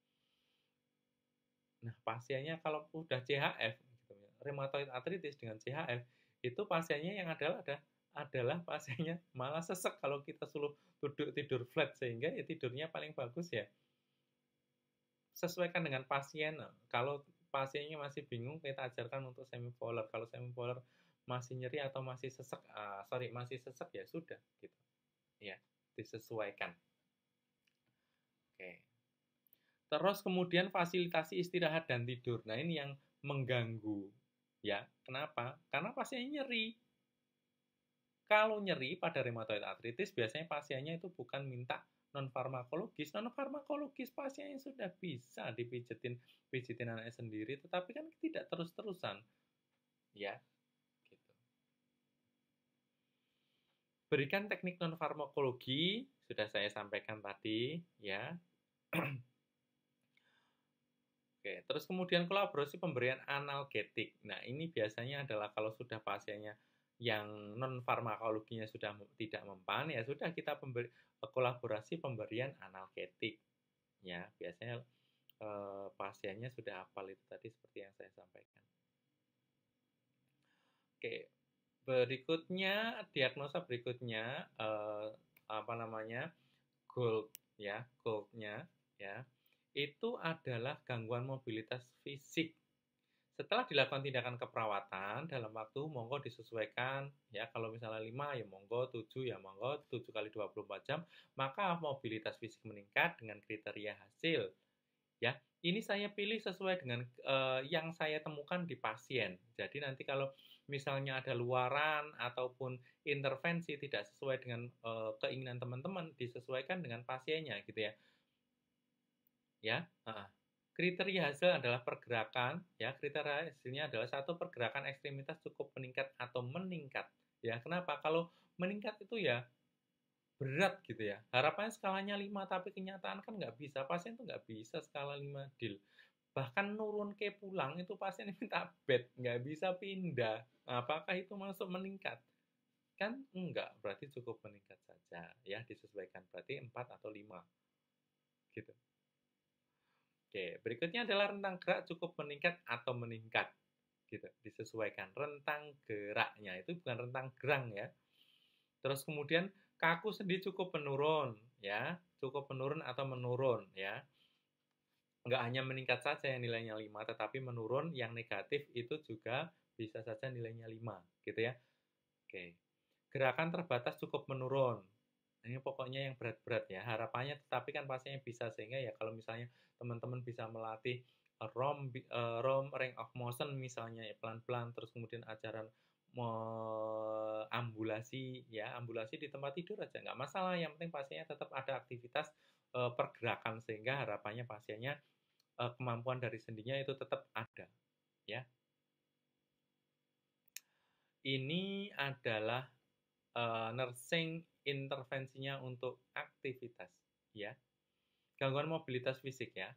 Nah, pasiennya kalau udah CHF gitu ya, rheumatoid arthritis dengan CHF itu pasiennya yang adalah ada adalah pasiennya malah sesek kalau kita suruh duduk tidur flat sehingga ya tidurnya paling bagus ya sesuaikan dengan pasien kalau pasiennya masih bingung kita ajarkan untuk semi polar kalau semi polar masih nyeri atau masih sesek uh, sorry masih sesek ya sudah gitu ya disesuaikan oke terus kemudian fasilitasi istirahat dan tidur nah ini yang mengganggu ya kenapa karena pasiennya nyeri kalau nyeri pada rheumatoid arthritis, biasanya pasiennya itu bukan minta non farmakologis. Non farmakologis pasiennya sudah bisa dipijetin pijetin anaknya sendiri, tetapi kan tidak terus-terusan. Ya. Gitu. Berikan teknik non farmakologi, sudah saya sampaikan tadi, ya. Oke, terus kemudian kolaborasi pemberian analgetik. Nah, ini biasanya adalah kalau sudah pasiennya yang non farmakologinya sudah tidak mempan ya sudah kita pemberi, eh, kolaborasi pemberian analgetik ya biasanya e, pasiennya sudah hafal itu tadi seperti yang saya sampaikan oke berikutnya diagnosa berikutnya e, apa namanya gold ya goldnya ya itu adalah gangguan mobilitas fisik setelah dilakukan tindakan keperawatan dalam waktu monggo disesuaikan ya kalau misalnya 5 ya monggo 7 ya monggo 7 kali 24 jam maka mobilitas fisik meningkat dengan kriteria hasil ya ini saya pilih sesuai dengan uh, yang saya temukan di pasien. Jadi nanti kalau misalnya ada luaran ataupun intervensi tidak sesuai dengan uh, keinginan teman-teman, disesuaikan dengan pasiennya gitu ya. Ya, uh -uh. Kriteria hasil adalah pergerakan, ya. Kriteria hasilnya adalah satu pergerakan ekstremitas cukup meningkat atau meningkat, ya. Kenapa? Kalau meningkat itu ya berat gitu ya. Harapannya skalanya 5, tapi kenyataan kan nggak bisa. Pasien itu nggak bisa skala 5 deal. Bahkan nurun ke pulang itu pasien minta bed, nggak bisa pindah. Apakah itu masuk meningkat? Kan enggak, berarti cukup meningkat saja. Ya, disesuaikan berarti 4 atau 5. Gitu. Oke, berikutnya adalah rentang gerak cukup meningkat atau meningkat. Gitu, disesuaikan rentang geraknya itu bukan rentang gerang ya. Terus kemudian kaku sendi cukup menurun ya, cukup menurun atau menurun ya. Enggak hanya meningkat saja yang nilainya 5, tetapi menurun yang negatif itu juga bisa saja nilainya 5 gitu ya. Oke. Gerakan terbatas cukup menurun ini pokoknya yang berat-berat ya harapannya tetapi kan pastinya bisa sehingga ya kalau misalnya teman-teman bisa melatih eh, rom uh, rom ring of motion misalnya ya pelan-pelan terus kemudian ajaran uh, ambulasi ya ambulasi di tempat tidur aja nggak masalah yang penting pastinya tetap ada aktivitas uh, pergerakan sehingga harapannya pasiennya uh, kemampuan dari sendinya itu tetap ada ya ini adalah uh, nursing intervensinya untuk aktivitas, ya. Gangguan mobilitas fisik ya.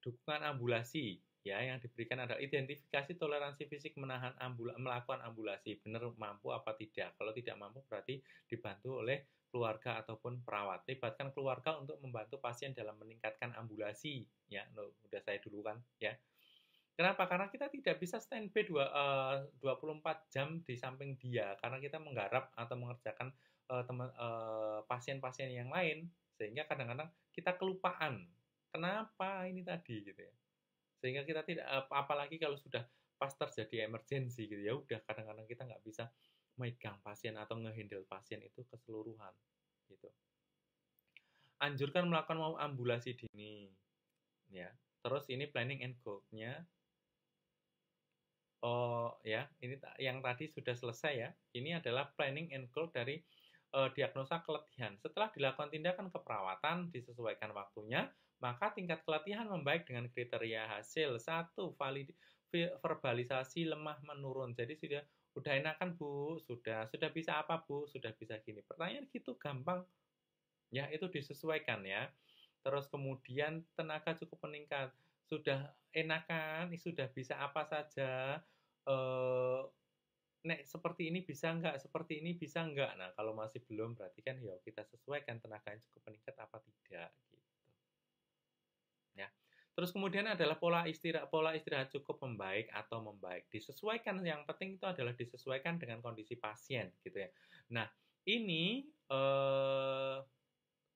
Dukungan ambulasi ya yang diberikan adalah identifikasi toleransi fisik menahan ambula, melakukan ambulasi benar mampu apa tidak kalau tidak mampu berarti dibantu oleh keluarga ataupun perawat libatkan keluarga untuk membantu pasien dalam meningkatkan ambulasi ya udah saya dulu kan ya kenapa karena kita tidak bisa standby 2, 24 jam di samping dia karena kita menggarap atau mengerjakan uh, eh, teman uh, eh, pasien-pasien yang lain sehingga kadang-kadang kita kelupaan kenapa ini tadi gitu ya sehingga kita tidak apalagi kalau sudah pas terjadi emergensi gitu ya udah kadang-kadang kita nggak bisa megang pasien atau ngehandle pasien itu keseluruhan gitu anjurkan melakukan ambulasi dini ya terus ini planning and goal-nya oh ya ini yang tadi sudah selesai ya ini adalah planning and goal dari e, diagnosa keletihan. Setelah dilakukan tindakan keperawatan disesuaikan waktunya, maka tingkat keletihan membaik dengan kriteria hasil. Satu, valid, verbalisasi lemah menurun. Jadi sudah udah enakan Bu, sudah sudah bisa apa Bu, sudah bisa gini. Pertanyaan gitu gampang. Ya, itu disesuaikan ya. Terus kemudian tenaga cukup meningkat. Sudah enakan, sudah bisa apa saja. E, nek seperti ini bisa nggak, seperti ini bisa nggak. Nah, kalau masih belum berarti kan ya kita sesuaikan tenaga yang cukup meningkat apa tidak gitu. Ya. Terus kemudian adalah pola istirahat pola istirahat cukup membaik atau membaik. Disesuaikan yang penting itu adalah disesuaikan dengan kondisi pasien gitu ya. Nah, ini eh,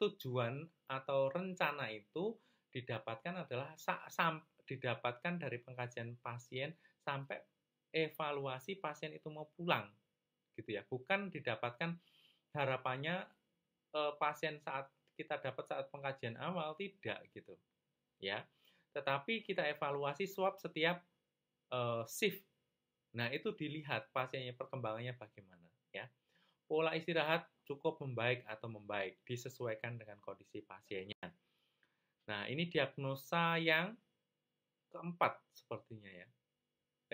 tujuan atau rencana itu didapatkan adalah sa sam didapatkan dari pengkajian pasien sampai evaluasi pasien itu mau pulang gitu ya bukan didapatkan harapannya eh, pasien saat kita dapat saat pengkajian awal tidak gitu ya tetapi kita evaluasi swab setiap eh, shift nah itu dilihat pasiennya perkembangannya bagaimana ya pola istirahat cukup membaik atau membaik disesuaikan dengan kondisi pasiennya nah ini diagnosa yang keempat sepertinya ya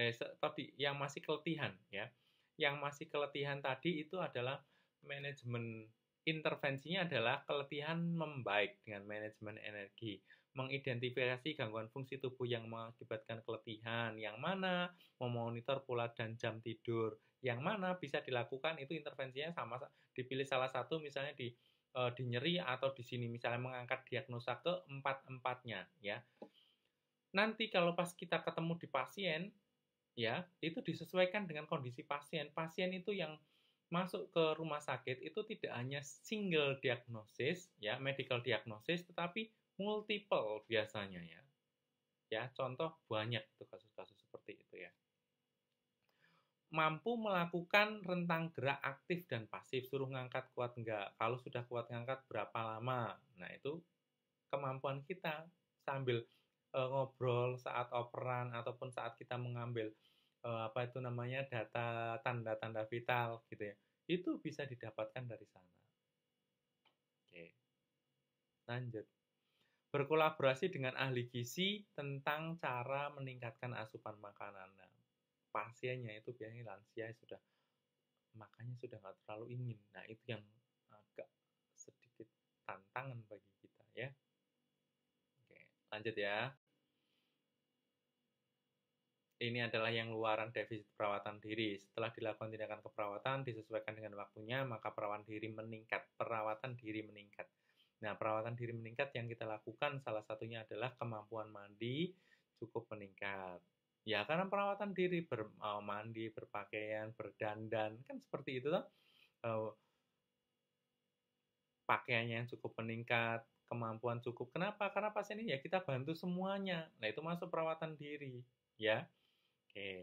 eh, tadi yang masih keletihan ya. Yang masih keletihan tadi itu adalah manajemen intervensinya adalah keletihan membaik dengan manajemen energi, mengidentifikasi gangguan fungsi tubuh yang mengakibatkan keletihan, yang mana memonitor pola dan jam tidur, yang mana bisa dilakukan itu intervensinya sama dipilih salah satu misalnya di e, di nyeri atau di sini misalnya mengangkat diagnosa keempat-empatnya ya. Nanti kalau pas kita ketemu di pasien ya itu disesuaikan dengan kondisi pasien. Pasien itu yang masuk ke rumah sakit itu tidak hanya single diagnosis ya medical diagnosis tetapi multiple biasanya ya ya contoh banyak itu kasus-kasus seperti itu ya mampu melakukan rentang gerak aktif dan pasif suruh ngangkat kuat enggak kalau sudah kuat ngangkat berapa lama nah itu kemampuan kita sambil uh, ngobrol saat operan ataupun saat kita mengambil uh, apa itu namanya data tanda-tanda vital gitu ya itu bisa didapatkan dari sana oke lanjut berkolaborasi dengan ahli gizi tentang cara meningkatkan asupan makanan nah, pasiennya itu biasanya lansia sudah makanya sudah nggak terlalu ingin nah itu yang agak sedikit tantangan bagi kita ya Oke lanjut ya ini adalah yang luaran defisit perawatan diri. Setelah dilakukan tindakan keperawatan disesuaikan dengan waktunya, maka perawatan diri meningkat. Perawatan diri meningkat. Nah, perawatan diri meningkat yang kita lakukan salah satunya adalah kemampuan mandi cukup meningkat. Ya, karena perawatan diri ber, oh, mandi, berpakaian, berdandan, kan seperti itu toh. pakaiannya yang cukup meningkat, kemampuan cukup. Kenapa? Karena pasien ini ya kita bantu semuanya. Nah, itu masuk perawatan diri, ya Oke. Eh,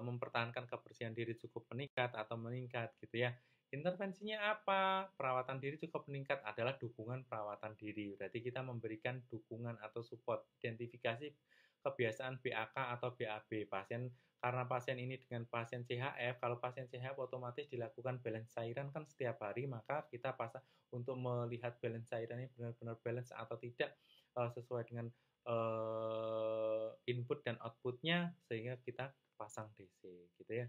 mempertahankan kebersihan diri cukup meningkat atau meningkat gitu ya. Intervensinya apa? Perawatan diri cukup meningkat adalah dukungan perawatan diri. Berarti kita memberikan dukungan atau support, identifikasi kebiasaan BAK atau BAB. Pasien karena pasien ini dengan pasien CHF, kalau pasien CHF otomatis dilakukan balance cairan kan setiap hari, maka kita pasang untuk melihat balance cairannya benar-benar balance atau tidak eh, sesuai dengan uh, input dan outputnya sehingga kita pasang DC gitu ya.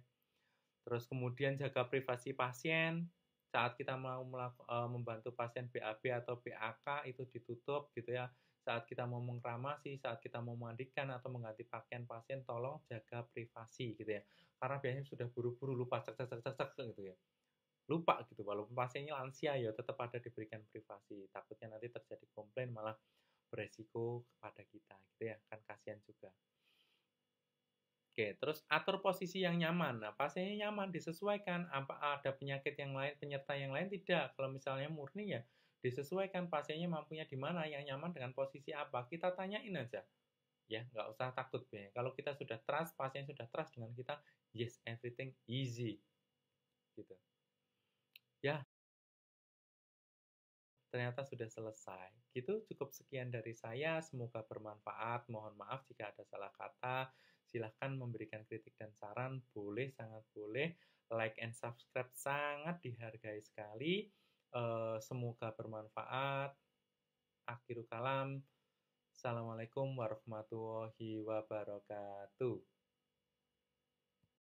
Terus kemudian jaga privasi pasien saat kita mau melaku, uh, eh, membantu pasien BAB atau BAK itu ditutup gitu ya. Saat kita mau mengkramasi, saat kita mau mandikan atau mengganti pakaian pasien, tolong jaga privasi gitu ya. Karena biasanya sudah buru-buru lupa cek cek cek cek gitu ya. Lupa gitu, walaupun pasiennya lansia ya tetap ada diberikan privasi. Takutnya nanti terjadi komplain malah beresiko kepada kita gitu ya kan kasihan juga Oke, terus atur posisi yang nyaman. Nah, pasiennya nyaman disesuaikan. Apa ada penyakit yang lain, penyerta yang lain tidak. Kalau misalnya murni ya disesuaikan pasiennya mampunya di mana, yang nyaman dengan posisi apa. Kita tanyain aja. Ya, nggak usah takut. Ya. Kalau kita sudah trust, pasien sudah trust dengan kita, yes, everything easy. Gitu. ternyata sudah selesai. Gitu cukup sekian dari saya, semoga bermanfaat. Mohon maaf jika ada salah kata. Silahkan memberikan kritik dan saran, boleh sangat boleh. Like and subscribe sangat dihargai sekali. E, semoga bermanfaat. Akhirul kalam. Assalamualaikum warahmatullahi wabarakatuh.